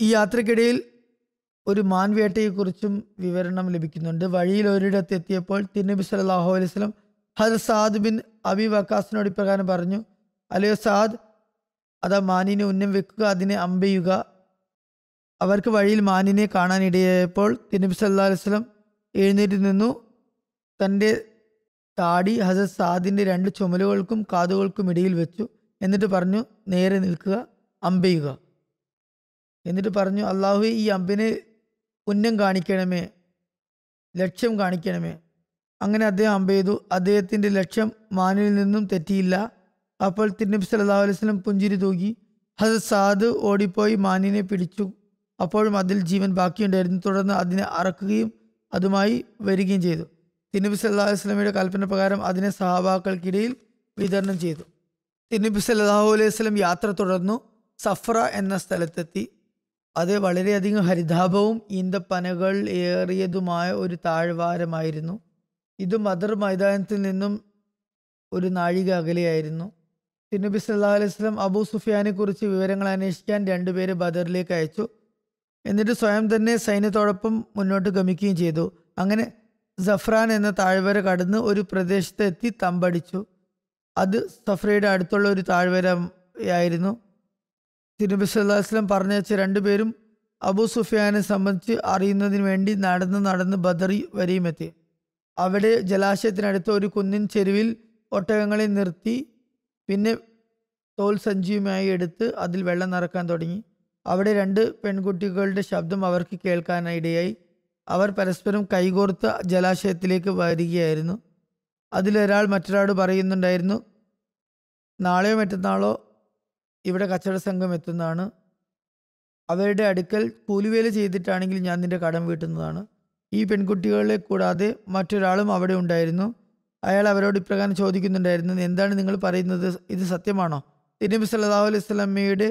ഈ യാത്രക്കിടയിൽ ഒരു മാൻവേട്ടയെക്കുറിച്ചും വിവരണം ലഭിക്കുന്നുണ്ട് വഴിയിൽ ഒരിടത്ത് എത്തിയപ്പോൾ തിരുനബി സല്ലാഹു അലൈഹി സ്വലം ഹദർ സാദ് ബിൻ അബി വക്കാസിനോട് ഇപ്രകാരം പറഞ്ഞു അലയോ സാദ് അതാ മാനിനെ ഉന്നം വെക്കുക അതിനെ അമ്പെയ്യുക അവർക്ക് വഴിയിൽ മാനിനെ കാണാനിടയായപ്പോൾ തിരുനബി സല്ലാ അലൈവലം എഴുന്നേറ്റ് നിന്നു തൻ്റെ താടി ഹസരത് സാദിൻ്റെ രണ്ട് ചുമലുകൾക്കും കാതുകൾക്കും ഇടയിൽ വെച്ചു എന്നിട്ട് പറഞ്ഞു നേരെ നിൽക്കുക അമ്പെയ്യുക എന്നിട്ട് പറഞ്ഞു അള്ളാഹു ഈ അമ്പിനെ ഉന്നം കാണിക്കണമേ ലക്ഷ്യം കാണിക്കണമേ അങ്ങനെ അദ്ദേഹം അമ്പെയ്തു അദ്ദേഹത്തിൻ്റെ ലക്ഷ്യം മാനിൽ നിന്നും തെറ്റിയില്ല അപ്പോൾ തിരുനബി സല്ലാ അലൈഹി സ്വലം പുഞ്ചിരി തൂകി ഹസരത് സാദ് ഓടിപ്പോയി മാനിനെ പിടിച്ചു അപ്പോഴും അതിൽ ജീവൻ ബാക്കിയുണ്ടായിരുന്നു തുടർന്ന് അതിനെ അറക്കുകയും അതുമായി വരികയും ചെയ്തു തിരുനബി സല്ലാ വസ്ലമയുടെ കൽപ്പന പ്രകാരം അതിനെ സഹാബാക്കൾക്കിടയിൽ വിതരണം ചെയ്തു തിരുനബി സല്ലാഹു അലൈഹി വസ്ലം യാത്ര തുടർന്നു സഫ്ര എന്ന സ്ഥലത്തെത്തി അത് വളരെയധികം ഹരിതാപവും ഈന്തപ്പനകൾ ഏറിയതുമായ ഒരു താഴ്വാരമായിരുന്നു ഇത് മദർ മൈതാനത്തിൽ നിന്നും ഒരു നാഴിക അകലെയായിരുന്നു തിരുനബി സല്ലാ അലൈഹി സ്വലം അബൂ സുഫിയാനെ കുറിച്ച് വിവരങ്ങൾ അന്വേഷിക്കാൻ രണ്ടുപേരെ ബദറിലേക്ക് അയച്ചു എന്നിട്ട് സ്വയം തന്നെ സൈന്യത്തോടൊപ്പം മുന്നോട്ട് ഗമിക്കുകയും ചെയ്തു അങ്ങനെ സഫ്രാൻ എന്ന താഴ്വര കടന്ന് ഒരു പ്രദേശത്ത് എത്തി തമ്പടിച്ചു അത് സഫ്രയുടെ അടുത്തുള്ള ഒരു താഴ്വരയായിരുന്നു തിരുനബി വസ്ലം പറഞ്ഞു വെച്ച രണ്ടുപേരും അബൂ സുഫിയാനെ സംബന്ധിച്ച് അറിയുന്നതിന് വേണ്ടി നടന്ന് നടന്ന് ബദറി വരെയും എത്തി അവിടെ ജലാശയത്തിനടുത്ത് ഒരു കുന്നിൻ ചെരുവിൽ ഒട്ടകങ്ങളെ നിർത്തി പിന്നെ തോൽ സഞ്ചിയുമായി എടുത്ത് അതിൽ വെള്ളം നിറക്കാൻ തുടങ്ങി അവിടെ രണ്ട് പെൺകുട്ടികളുടെ ശബ്ദം അവർക്ക് കേൾക്കാനിടയായി അവർ പരസ്പരം കൈകോർത്ത് ജലാശയത്തിലേക്ക് വരികയായിരുന്നു അതിലൊരാൾ മറ്റൊരാളോട് പറയുന്നുണ്ടായിരുന്നു നാളെയോ മറ്റന്നാളോ ഇവിടെ കച്ചവട സംഘം എത്തുന്നതാണ് അവരുടെ അടുക്കൽ കൂലിവേല ചെയ്തിട്ടാണെങ്കിൽ ഞാൻ നിന്റെ കടം വീട്ടുന്നതാണ് ഈ പെൺകുട്ടികളെ കൂടാതെ മറ്റൊരാളും അവിടെ ഉണ്ടായിരുന്നു അയാൾ അവരോട് ഇപ്രകാരം ചോദിക്കുന്നുണ്ടായിരുന്നു എന്താണ് നിങ്ങൾ പറയുന്നത് ഇത് സത്യമാണോ തിരുനബി സല്ലാഹു അലൈഹി സ്വലമ്മയുടെ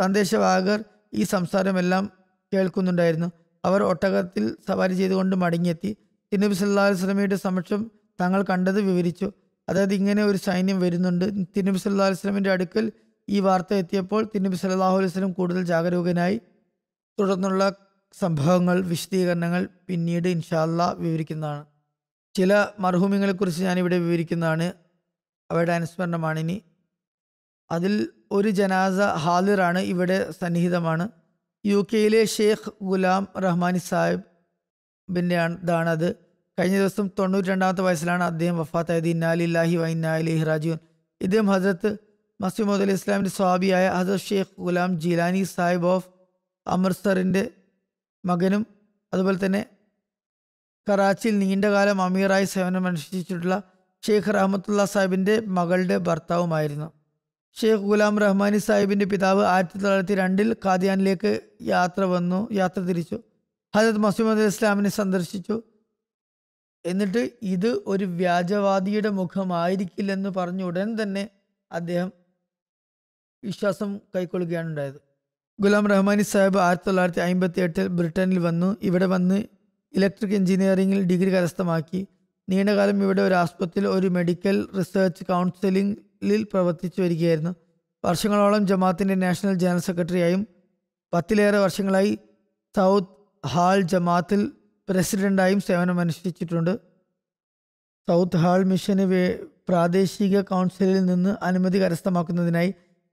സന്ദേശവാഹകർ ഈ സംസാരമെല്ലാം കേൾക്കുന്നുണ്ടായിരുന്നു അവർ ഒട്ടകത്തിൽ സവാരി ചെയ്തുകൊണ്ട് മടങ്ങിയെത്തി തിരുനബി സല്ലാ അലൈഹി സ്വലമയുടെ സമക്ഷം തങ്ങൾ കണ്ടത് വിവരിച്ചു അതായത് ഇങ്ങനെ ഒരു സൈന്യം വരുന്നുണ്ട് തിരുനബി സല്ലാ അലൈഹി സ്വലമിൻ്റെ അടുക്കൽ ഈ വാർത്ത എത്തിയപ്പോൾ തിരുനബി സല്ലാഹു അലൈഹി സ്വലം കൂടുതൽ ജാഗരൂകനായി തുടർന്നുള്ള സംഭവങ്ങൾ വിശദീകരണങ്ങൾ പിന്നീട് ഇൻഷാല്ല വിവരിക്കുന്നതാണ് ചില മർഹൂമിങ്ങളെക്കുറിച്ച് ഞാനിവിടെ വിവരിക്കുന്നതാണ് അവരുടെ അനുസ്മരണമാണ് ഇനി അതിൽ ഒരു ജനാസ ഹാലിറാണ് ഇവിടെ സന്നിഹിതമാണ് യു കെയിലെ ഷെയ്ഖ് ഗുലാം റഹ്മാനി സാഹിബ് ബിൻ്റെ ഇതാണത് കഴിഞ്ഞ ദിവസം തൊണ്ണൂറ്റി രണ്ടാമത്തെ വയസ്സിലാണ് അദ്ദേഹം വഫാത്തായത് ഇന്നാലില്ലാഹി വൈനാലി ഹിറാജുൻ ഇദ്ദേഹം ഹസരത്ത് മസീമോദ് അലി ഇസ്ലാമിൻ്റെ സ്വാബിയായ ഹസരത് ഷെയ്ഖ് ഗുലാം ജീലാനി സാഹിബ് ഓഫ് അമൃത്സറിൻ്റെ മകനും അതുപോലെ തന്നെ കറാച്ചിയിൽ നീണ്ടകാലം അമീറായി സേവനമനുഷ്ഠിച്ചിട്ടുള്ള ഷെയ്ഖ് റഹമത്തുള്ള സാഹിബിൻ്റെ മകളുടെ ഭർത്താവുമായിരുന്നു ഷെയ്ഖ് ഗുലാം റഹ്മാനി സാഹിബിൻ്റെ പിതാവ് ആയിരത്തി തൊള്ളായിരത്തി രണ്ടിൽ ഖാദിയാനിലേക്ക് യാത്ര വന്നു യാത്ര തിരിച്ചു ഹജത് മസൂമദ് ഇസ്ലാമിനെ സന്ദർശിച്ചു എന്നിട്ട് ഇത് ഒരു വ്യാജവാദിയുടെ മുഖമായിരിക്കില്ലെന്ന് പറഞ്ഞ ഉടൻ തന്നെ അദ്ദേഹം വിശ്വാസം കൈക്കൊള്ളുകയാണ് ഉണ്ടായത് ഗുലാം റഹ്മാനി സാഹിബ് ആയിരത്തി തൊള്ളായിരത്തി അമ്പത്തി എട്ടിൽ ബ്രിട്ടനിൽ വന്നു ഇവിടെ വന്ന് ഇലക്ട്രിക് എഞ്ചിനീയറിംഗിൽ ഡിഗ്രി കരസ്ഥമാക്കി നീണ്ടകാലം ഇവിടെ ഒരു ആസ്പത്രിയിൽ ഒരു മെഡിക്കൽ റിസർച്ച് കൗൺസിലിംഗിൽ പ്രവർത്തിച്ചു വരികയായിരുന്നു വർഷങ്ങളോളം ജമാത്തിൻ്റെ നാഷണൽ ജനറൽ സെക്രട്ടറിയായും പത്തിലേറെ വർഷങ്ങളായി സൗത്ത് ഹാൾ ജമാത്തിൽ പ്രസിഡൻ്റായും സേവനമനുഷ്ഠിച്ചിട്ടുണ്ട് സൗത്ത് ഹാൾ മിഷന് പ്രാദേശിക കൗൺസിലിൽ നിന്ന് അനുമതി കരസ്ഥമാക്കുന്നതിനായി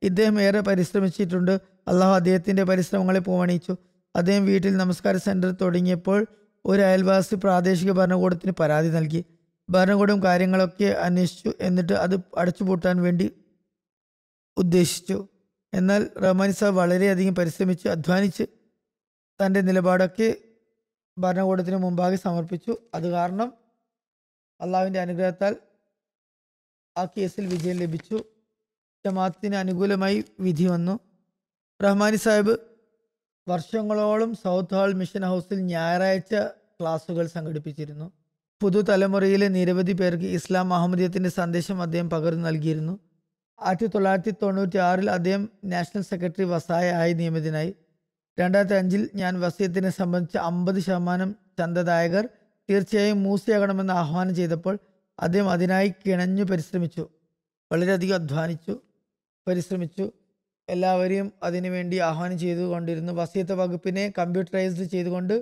ഇദ്ദേഹം ഏറെ പരിശ്രമിച്ചിട്ടുണ്ട് അള്ളാഹു അദ്ദേഹത്തിൻ്റെ പരിശ്രമങ്ങളെ പൂവണിയിച്ചു അദ്ദേഹം വീട്ടിൽ നമസ്കാര സെൻറ്റർ തുടങ്ങിയപ്പോൾ ഒരു അയൽവാസി പ്രാദേശിക ഭരണകൂടത്തിന് പരാതി നൽകി ഭരണകൂടം കാര്യങ്ങളൊക്കെ അന്വേഷിച്ചു എന്നിട്ട് അത് അടച്ചുപൂട്ടാൻ വേണ്ടി ഉദ്ദേശിച്ചു എന്നാൽ റഹ്മാനി സാബ് വളരെയധികം പരിശ്രമിച്ച് അധ്വാനിച്ച് തൻ്റെ നിലപാടൊക്കെ ഭരണകൂടത്തിന് മുമ്പാകെ സമർപ്പിച്ചു അത് കാരണം അള്ളാവിൻ്റെ അനുഗ്രഹത്താൽ ആ കേസിൽ വിജയം ലഭിച്ചു ജമാഅത്തിന് അനുകൂലമായി വിധി വന്നു റഹ്മാനി സാഹിബ് വർഷങ്ങളോളം സൗത്ത് ഹാൾ മിഷൻ ഹൗസിൽ ഞായറാഴ്ച ക്ലാസുകൾ സംഘടിപ്പിച്ചിരുന്നു പുതുതലമുറയിലെ നിരവധി പേർക്ക് ഇസ്ലാം അഹമ്മദീയത്തിൻ്റെ സന്ദേശം അദ്ദേഹം പകർന്നു നൽകിയിരുന്നു ആയിരത്തി തൊള്ളായിരത്തി തൊണ്ണൂറ്റി ആറിൽ അദ്ദേഹം നാഷണൽ സെക്രട്ടറി വസായ ആയി നിയമിതനായി രണ്ടായിരത്തി അഞ്ചിൽ ഞാൻ വസീയത്തിനെ സംബന്ധിച്ച് അമ്പത് ശതമാനം ചന്തദായകർ തീർച്ചയായും മൂസയാകണമെന്ന് ആഹ്വാനം ചെയ്തപ്പോൾ അദ്ദേഹം അതിനായി കിണഞ്ഞു പരിശ്രമിച്ചു വളരെയധികം അധ്വാനിച്ചു പരിശ്രമിച്ചു എല്ലാവരെയും അതിനുവേണ്ടി ആഹ്വാനം ചെയ്തുകൊണ്ടിരുന്നു വസീത്ത വകുപ്പിനെ കമ്പ്യൂട്ടറൈസ്ഡ് ചെയ്തുകൊണ്ട്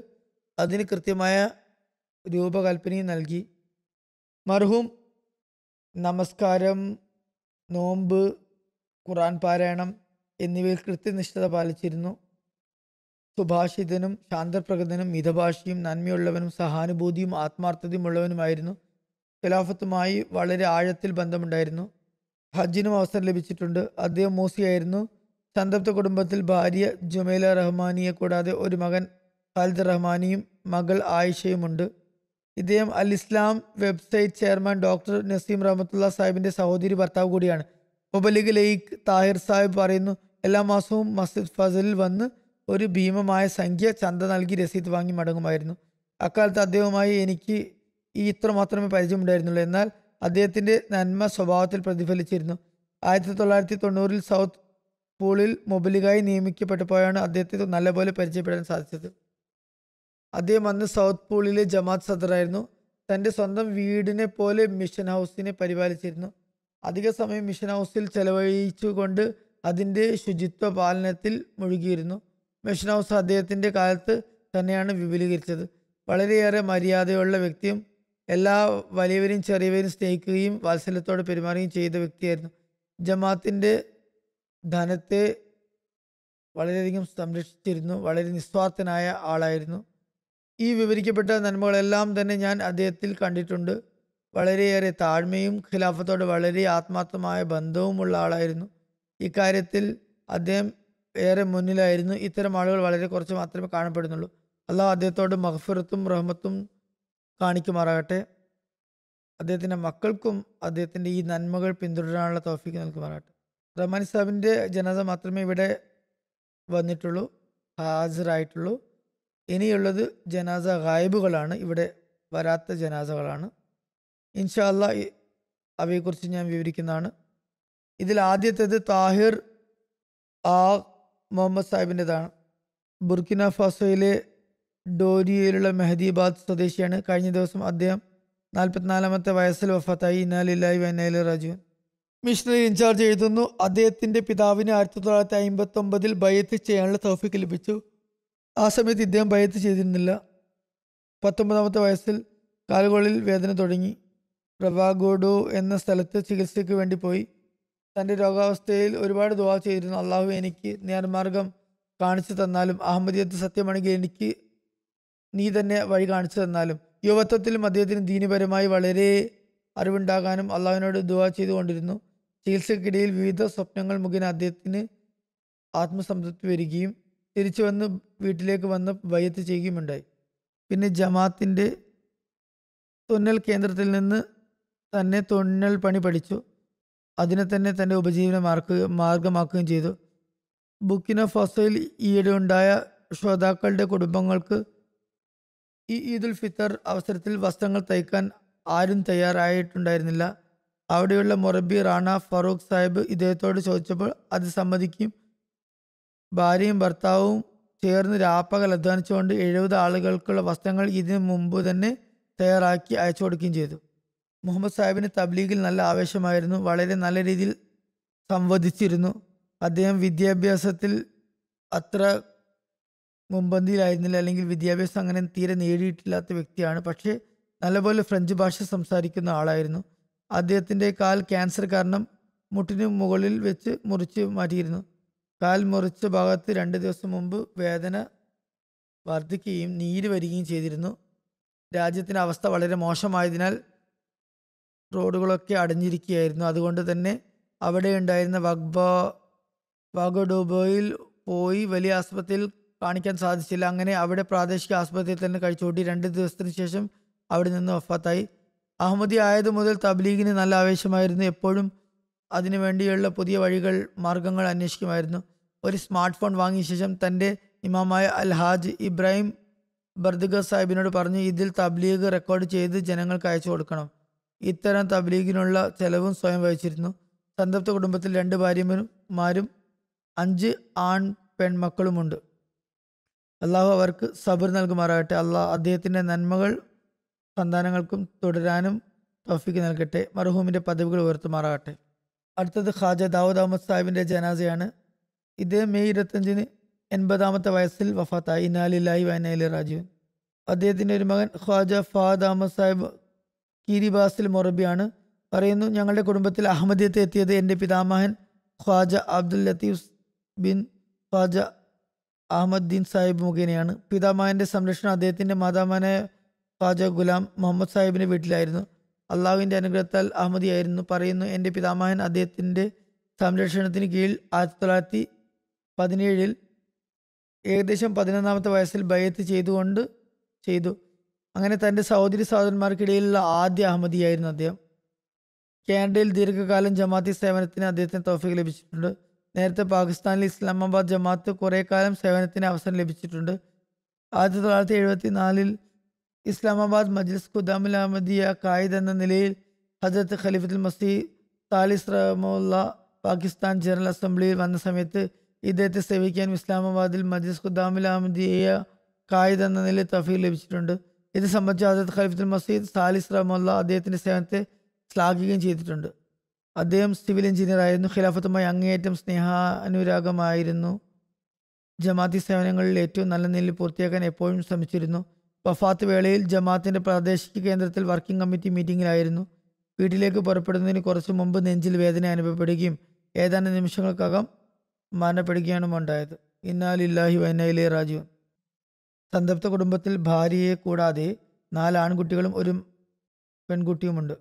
അതിന് കൃത്യമായ രൂപകൽപ്പനയും നൽകി മർഹൂം നമസ്കാരം നോമ്പ് ഖുറാൻ പാരായണം എന്നിവയിൽ കൃത്യനിഷ്ഠത പാലിച്ചിരുന്നു സുഭാഷിതനും ശാന്തപ്രകൃതനും മിതഭാഷയും നന്മയുള്ളവനും സഹാനുഭൂതിയും ആത്മാർത്ഥതയുമുള്ളവനുമായിരുന്നു ഖിലാഫത്തുമായി വളരെ ആഴത്തിൽ ബന്ധമുണ്ടായിരുന്നു ഹജ്ജിനും അവസരം ലഭിച്ചിട്ടുണ്ട് അദ്ദേഹം മൂസിയായിരുന്നു സംതൃപ്ത കുടുംബത്തിൽ ഭാര്യ ജുമൈല റഹ്മാനിയെ കൂടാതെ ഒരു മകൻ ഖാലിദ് റഹ്മാനിയും മകൾ ആയിഷയുമുണ്ട് ഇദ്ദേഹം Al Islam website chairman doctor Naseem Rahmatullah സാഹിബിൻ്റെ സഹോദരി ഭർത്താവ് കൂടിയാണ് മുബലിഗ് ലൈക്ക് താഹിർ സാഹിബ് പറയുന്നു എല്ലാ മാസവും മസ്ജിദ് ഫസലിൽ വന്ന് ഒരു ഭീമമായ സംഖ്യ ചന്ത നൽകി രസീത് വാങ്ങി മടങ്ങുമായിരുന്നു അക്കാലത്ത് അദ്ദേഹവുമായി എനിക്ക് ഈ ഇത്ര മാത്രമേ പരിചയമുണ്ടായിരുന്നുള്ളൂ എന്നാൽ അദ്ദേഹത്തിൻ്റെ നന്മ സ്വഭാവത്തിൽ പ്രതിഫലിച്ചിരുന്നു ആയിരത്തി തൊള്ളായിരത്തി തൊണ്ണൂറിൽ സൗത്ത് പൂളിൽ മൊബിലികായി നിയമിക്കപ്പെട്ടപ്പോഴാണ് അദ്ദേഹത്തെ നല്ലപോലെ പരിചയപ്പെടാൻ സാധിച്ചത് അദ്ദേഹം അന്ന് സൗത്ത് പൂളിലെ ജമാത്ത് സദറായിരുന്നു തൻ്റെ സ്വന്തം വീടിനെ പോലെ മിഷൻ ഹൗസിനെ പരിപാലിച്ചിരുന്നു അധിക സമയം മിഷൻ ഹൗസിൽ ചെലവഴിച്ചുകൊണ്ട് അതിൻ്റെ ശുചിത്വ പാലനത്തിൽ മുഴുകിയിരുന്നു മിഷൻ ഹൗസ് അദ്ദേഹത്തിൻ്റെ കാലത്ത് തന്നെയാണ് വിപുലീകരിച്ചത് വളരെയേറെ മര്യാദയുള്ള വ്യക്തിയും എല്ലാ വലിയവരും ചെറിയവരും സ്നേഹിക്കുകയും വാത്സല്യത്തോടെ പെരുമാറുകയും ചെയ്ത വ്യക്തിയായിരുന്നു ജമാത്തിൻ്റെ ധനത്തെ വളരെയധികം സംരക്ഷിച്ചിരുന്നു വളരെ നിസ്വാർത്ഥനായ ആളായിരുന്നു ഈ വിവരിക്കപ്പെട്ട നന്മകളെല്ലാം തന്നെ ഞാൻ അദ്ദേഹത്തിൽ കണ്ടിട്ടുണ്ട് വളരെയേറെ താഴ്മയും ഖിലാഫത്തോട് വളരെ ആത്മാർത്ഥമായ ബന്ധവുമുള്ള ആളായിരുന്നു ഇക്കാര്യത്തിൽ അദ്ദേഹം ഏറെ മുന്നിലായിരുന്നു ഇത്തരം ആളുകൾ വളരെ കുറച്ച് മാത്രമേ കാണപ്പെടുന്നുള്ളൂ അള്ളാഹ് അദ്ദേഹത്തോട് മഹഫുറത്തും റഹ്മത്തും കാണിക്കുമാറാകട്ടെ അദ്ദേഹത്തിൻ്റെ മക്കൾക്കും അദ്ദേഹത്തിൻ്റെ ഈ നന്മകൾ പിന്തുടരാനുള്ള തോഫിക്ക് നൽകുമാറാകട്ടെ റഹ്മാൻ സാബിൻ്റെ ജനത മാത്രമേ ഇവിടെ വന്നിട്ടുള്ളൂ ഹാജരായിട്ടുള്ളൂ ഇനിയുള്ളത് ജനാസ ഗായബുകളാണ് ഇവിടെ വരാത്ത ജനാസകളാണ് ഇൻഷാല്ല അവയെക്കുറിച്ച് ഞാൻ വിവരിക്കുന്നതാണ് ഇതിൽ ആദ്യത്തേത് താഹിർ ആ മുഹമ്മദ് സാഹിബിൻ്റെതാണ് ബുർക്കിന ഫാസോയിലെ ഡോരിയയിലുള്ള മെഹദീബാദ് സ്വദേശിയാണ് കഴിഞ്ഞ ദിവസം അദ്ദേഹം നാൽപ്പത്തിനാലാമത്തെ വയസ്സിൽ വഫത്തായി ഇന്നാലില്ലായി വന്നയിൽ രാജു മിഷണറി ഇൻചാർജ് എഴുതുന്നു അദ്ദേഹത്തിൻ്റെ പിതാവിന് ആയിരത്തി തൊള്ളായിരത്തി അമ്പത്തി ഒമ്പതിൽ ബയ്യത്ത് ചെയ്യാനുള്ള തൗഫിക്ക് ലഭിച്ചു ആ സമയത്ത് ഇദ്ദേഹം ബയ്യത്ത് ചെയ്തിരുന്നില്ല പത്തൊമ്പതാമത്തെ വയസ്സിൽ കാലുകളിൽ വേദന തുടങ്ങി പ്രഭാഗോഡോ എന്ന സ്ഥലത്ത് ചികിത്സയ്ക്ക് വേണ്ടി പോയി തൻ്റെ രോഗാവസ്ഥയിൽ ഒരുപാട് ദുവാ ചെയ്തിരുന്നു അള്ളാഹു എനിക്ക് നേർമാർഗം കാണിച്ചു തന്നാലും അഹമ്മദിയത്ത് സത്യമാണെങ്കിൽ എനിക്ക് നീ തന്നെ വഴി കാണിച്ചു തന്നാലും യുവത്വത്തിലും അദ്ദേഹത്തിന് ദീനപരമായി വളരെ അറിവുണ്ടാകാനും അള്ളാഹുവിനോട് ദുവാ ചെയ്തുകൊണ്ടിരുന്നു ചികിത്സക്കിടയിൽ വിവിധ സ്വപ്നങ്ങൾ മുഖേന അദ്ദേഹത്തിന് ആത്മസംതൃപ്തി വരികയും തിരിച്ചു വന്ന് വീട്ടിലേക്ക് വന്ന് വയ്യത്ത് ചെയ്യുകയുമുണ്ടായി പിന്നെ ജമാത്തിൻ്റെ തുന്നൽ കേന്ദ്രത്തിൽ നിന്ന് തന്നെ തുന്നൽ പണി പഠിച്ചു അതിനെ തന്നെ തൻ്റെ ഉപജീവന മാർക്കുക മാർഗമാക്കുകയും ചെയ്തു ബുക്കിന ഫസോയിൽ ഈയിടെ ഉണ്ടായ ശ്രോതാക്കളുടെ കുടുംബങ്ങൾക്ക് ഈ ഈദുൽ ഫിത്തർ അവസരത്തിൽ വസ്ത്രങ്ങൾ തയ്ക്കാൻ ആരും തയ്യാറായിട്ടുണ്ടായിരുന്നില്ല അവിടെയുള്ള മൊറബി റാണ ഫറൂഖ് സാഹിബ് ഇദ്ദേഹത്തോട് ചോദിച്ചപ്പോൾ അത് സമ്മതിക്കും ഭാര്യയും ഭർത്താവും ചേർന്ന് രാപ്പകൽ അധ്വാനിച്ചുകൊണ്ട് എഴുപത് ആളുകൾക്കുള്ള വസ്ത്രങ്ങൾ ഇതിനു മുമ്പ് തന്നെ തയ്യാറാക്കി അയച്ചു കൊടുക്കുകയും ചെയ്തു മുഹമ്മദ് സാഹിബിന് തബ്ലീഗിൽ നല്ല ആവേശമായിരുന്നു വളരെ നല്ല രീതിയിൽ സംവദിച്ചിരുന്നു അദ്ദേഹം വിദ്യാഭ്യാസത്തിൽ അത്ര മുൻപന്തിയിലായിരുന്നില്ല അല്ലെങ്കിൽ വിദ്യാഭ്യാസം അങ്ങനെ തീരെ നേടിയിട്ടില്ലാത്ത വ്യക്തിയാണ് പക്ഷേ നല്ലപോലെ ഫ്രഞ്ച് ഭാഷ സംസാരിക്കുന്ന ആളായിരുന്നു അദ്ദേഹത്തിൻ്റെ കാൽ ക്യാൻസർ കാരണം മുട്ടിന് മുകളിൽ വെച്ച് മുറിച്ച് മാറ്റിയിരുന്നു കാൽ മുറിച്ച ഭാഗത്ത് രണ്ട് ദിവസം മുമ്പ് വേദന വർദ്ധിക്കുകയും നീര് വരികയും ചെയ്തിരുന്നു രാജ്യത്തിൻ്റെ അവസ്ഥ വളരെ മോശമായതിനാൽ റോഡുകളൊക്കെ അടഞ്ഞിരിക്കുകയായിരുന്നു അതുകൊണ്ട് തന്നെ അവിടെ ഉണ്ടായിരുന്ന വഗ്ബ വാഗഡോബോയിൽ പോയി വലിയ ആസ്പത്രിയിൽ കാണിക്കാൻ സാധിച്ചില്ല അങ്ങനെ അവിടെ പ്രാദേശിക ആസ്പത്രിയിൽ തന്നെ കഴിച്ചുകൂട്ടി രണ്ട് ദിവസത്തിന് ശേഷം അവിടെ നിന്ന് വഫാത്തായി അഹമ്മദി ആയത് മുതൽ തബ്ലീഗിന് നല്ല ആവേശമായിരുന്നു എപ്പോഴും അതിനു വേണ്ടിയുള്ള പുതിയ വഴികൾ മാർഗങ്ങൾ അന്വേഷിക്കുമായിരുന്നു ഒരു സ്മാർട്ട് ഫോൺ വാങ്ങിയ ശേഷം തൻ്റെ ഇമാമായ അൽ ഹാജ് ഇബ്രാഹിം ബർദുഗ സാഹിബിനോട് പറഞ്ഞു ഇതിൽ തബ്ലീഗ് റെക്കോർഡ് ചെയ്ത് ജനങ്ങൾക്ക് അയച്ചു കൊടുക്കണം ഇത്തരം തബ്ലീഗിനുള്ള ചെലവും സ്വയം വഹിച്ചിരുന്നു സന്തപ്ത കുടുംബത്തിൽ രണ്ട് ഭാര്യമാരും അഞ്ച് ആൺ പെൺമക്കളുമുണ്ട് അള്ളാഹു അവർക്ക് സബർ നൽകുമാറാകട്ടെ അള്ളാഹ് അദ്ദേഹത്തിൻ്റെ നന്മകൾ സന്താനങ്ങൾക്കും തുടരാനും തോഫിക്ക് നൽകട്ടെ മർഹൂമിൻ്റെ പദവികൾ ഉയർത്തുമാറാകട്ടെ അടുത്തത് ഖാജ ദാവൂദ് അഹമ്മദ് സാഹിബിൻ്റെ ജനാസയാണ് ഇത് മെയ് ഇരുപത്തഞ്ചിന് എൺപതാമത്തെ വയസ്സിൽ വഫാത്തായി ഇനാലില്ലായി വയനയിലെ രാജീവൻ അദ്ദേഹത്തിൻ്റെ ഒരു മകൻ ഖ്വാജ ഫാദ് അഹമ്മദ് സാഹിബ് കിരിബാസിൽ മൊറബിയാണ് പറയുന്നു ഞങ്ങളുടെ കുടുംബത്തിൽ അഹമ്മദിയത്ത് എത്തിയത് എൻ്റെ പിതാമഹൻ ഖ്വാജ അബ്ദുൽ ലത്തീഫ് ബിൻ ഖ്വാജ ദീൻ സാഹിബ് മുഖേനയാണ് പിതാമാവിൻ്റെ സംരക്ഷണം അദ്ദേഹത്തിൻ്റെ മാതാമാനായ ഖാജ ഗുലാം മുഹമ്മദ് സാഹിബിൻ്റെ വീട്ടിലായിരുന്നു അള്ളാഹുവിൻ്റെ അനുഗ്രഹത്താൽ അഹമ്മദിയായിരുന്നു പറയുന്നു എൻ്റെ പിതാമഹൻ അദ്ദേഹത്തിൻ്റെ സംരക്ഷണത്തിന് കീഴിൽ ആയിരത്തി തൊള്ളായിരത്തി പതിനേഴിൽ ഏകദേശം പതിനൊന്നാമത്തെ വയസ്സിൽ ബയ്യത്ത് ചെയ്തുകൊണ്ട് ചെയ്തു അങ്ങനെ തൻ്റെ സഹോദരി സഹോദരന്മാർക്കിടയിലുള്ള ആദ്യ അഹമ്മദിയായിരുന്നു അദ്ദേഹം കാനഡയിൽ ദീർഘകാലം ജമാഅത്തി സേവനത്തിന് അദ്ദേഹത്തിന് തോഫിക്ക് ലഭിച്ചിട്ടുണ്ട് നേരത്തെ പാകിസ്ഥാനിൽ ഇസ്ലാമാബാദ് ജമാഅത്ത് കുറെ കാലം സേവനത്തിന് അവസരം ലഭിച്ചിട്ടുണ്ട് ആയിരത്തി തൊള്ളായിരത്തി എഴുപത്തി നാലിൽ ഇസ്ലാമാബാദ് മജ്ലിസ് ഖുദാമുൽ അഹമ്മദിയ കായിദ് എന്ന നിലയിൽ ഹജരത്ത് ഖലീഫുൽ മസി താലിസ് റഹമുല്ല പാകിസ്ഥാൻ ജനറൽ അസംബ്ലിയിൽ വന്ന സമയത്ത് ഇദ്ദേഹത്തെ സേവിക്കാൻ ഇസ്ലാമാബാദിൽ മജ്ലിസ് ഖുദാമുൽ അഹമ്മദിയ കായിദ് എന്ന നിലയിൽ തഫീർ ലഭിച്ചിട്ടുണ്ട് ഇത് സംബന്ധിച്ച് ഹജരത്ത് ഖലീഫുൽ മസീദ് താലിസ് റഹമുല്ല അദ്ദേഹത്തിൻ്റെ സേവനത്തെ ശ്ലാഘിക്കുകയും ചെയ്തിട്ടുണ്ട് അദ്ദേഹം സിവിൽ എഞ്ചിനീയർ ആയിരുന്നു ഖിലാഫത്തുമായി അങ്ങേയറ്റം സ്നേഹാനുരാഗമായിരുന്നു ജമാഅത്തി സേവനങ്ങളിൽ ഏറ്റവും നല്ല നിലയിൽ പൂർത്തിയാക്കാൻ എപ്പോഴും ശ്രമിച്ചിരുന്നു വഫാത്ത് വേളയിൽ ജമാഅത്തിന്റെ പ്രാദേശിക കേന്ദ്രത്തിൽ വർക്കിംഗ് കമ്മിറ്റി മീറ്റിംഗിലായിരുന്നു വീട്ടിലേക്ക് പുറപ്പെടുന്നതിന് കുറച്ച് മുമ്പ് നെഞ്ചിൽ വേദന അനുഭവപ്പെടുകയും ഏതാനും നിമിഷങ്ങൾക്കകം മരണപ്പെടുകയാണ് ഉണ്ടായത് ഇന്നാലില്ലാഹി വൈനയിലെ രാജു സന്തപ്ത കുടുംബത്തിൽ ഭാര്യയെ കൂടാതെ നാല് ആൺകുട്ടികളും ഒരു പെൺകുട്ടിയുമുണ്ട്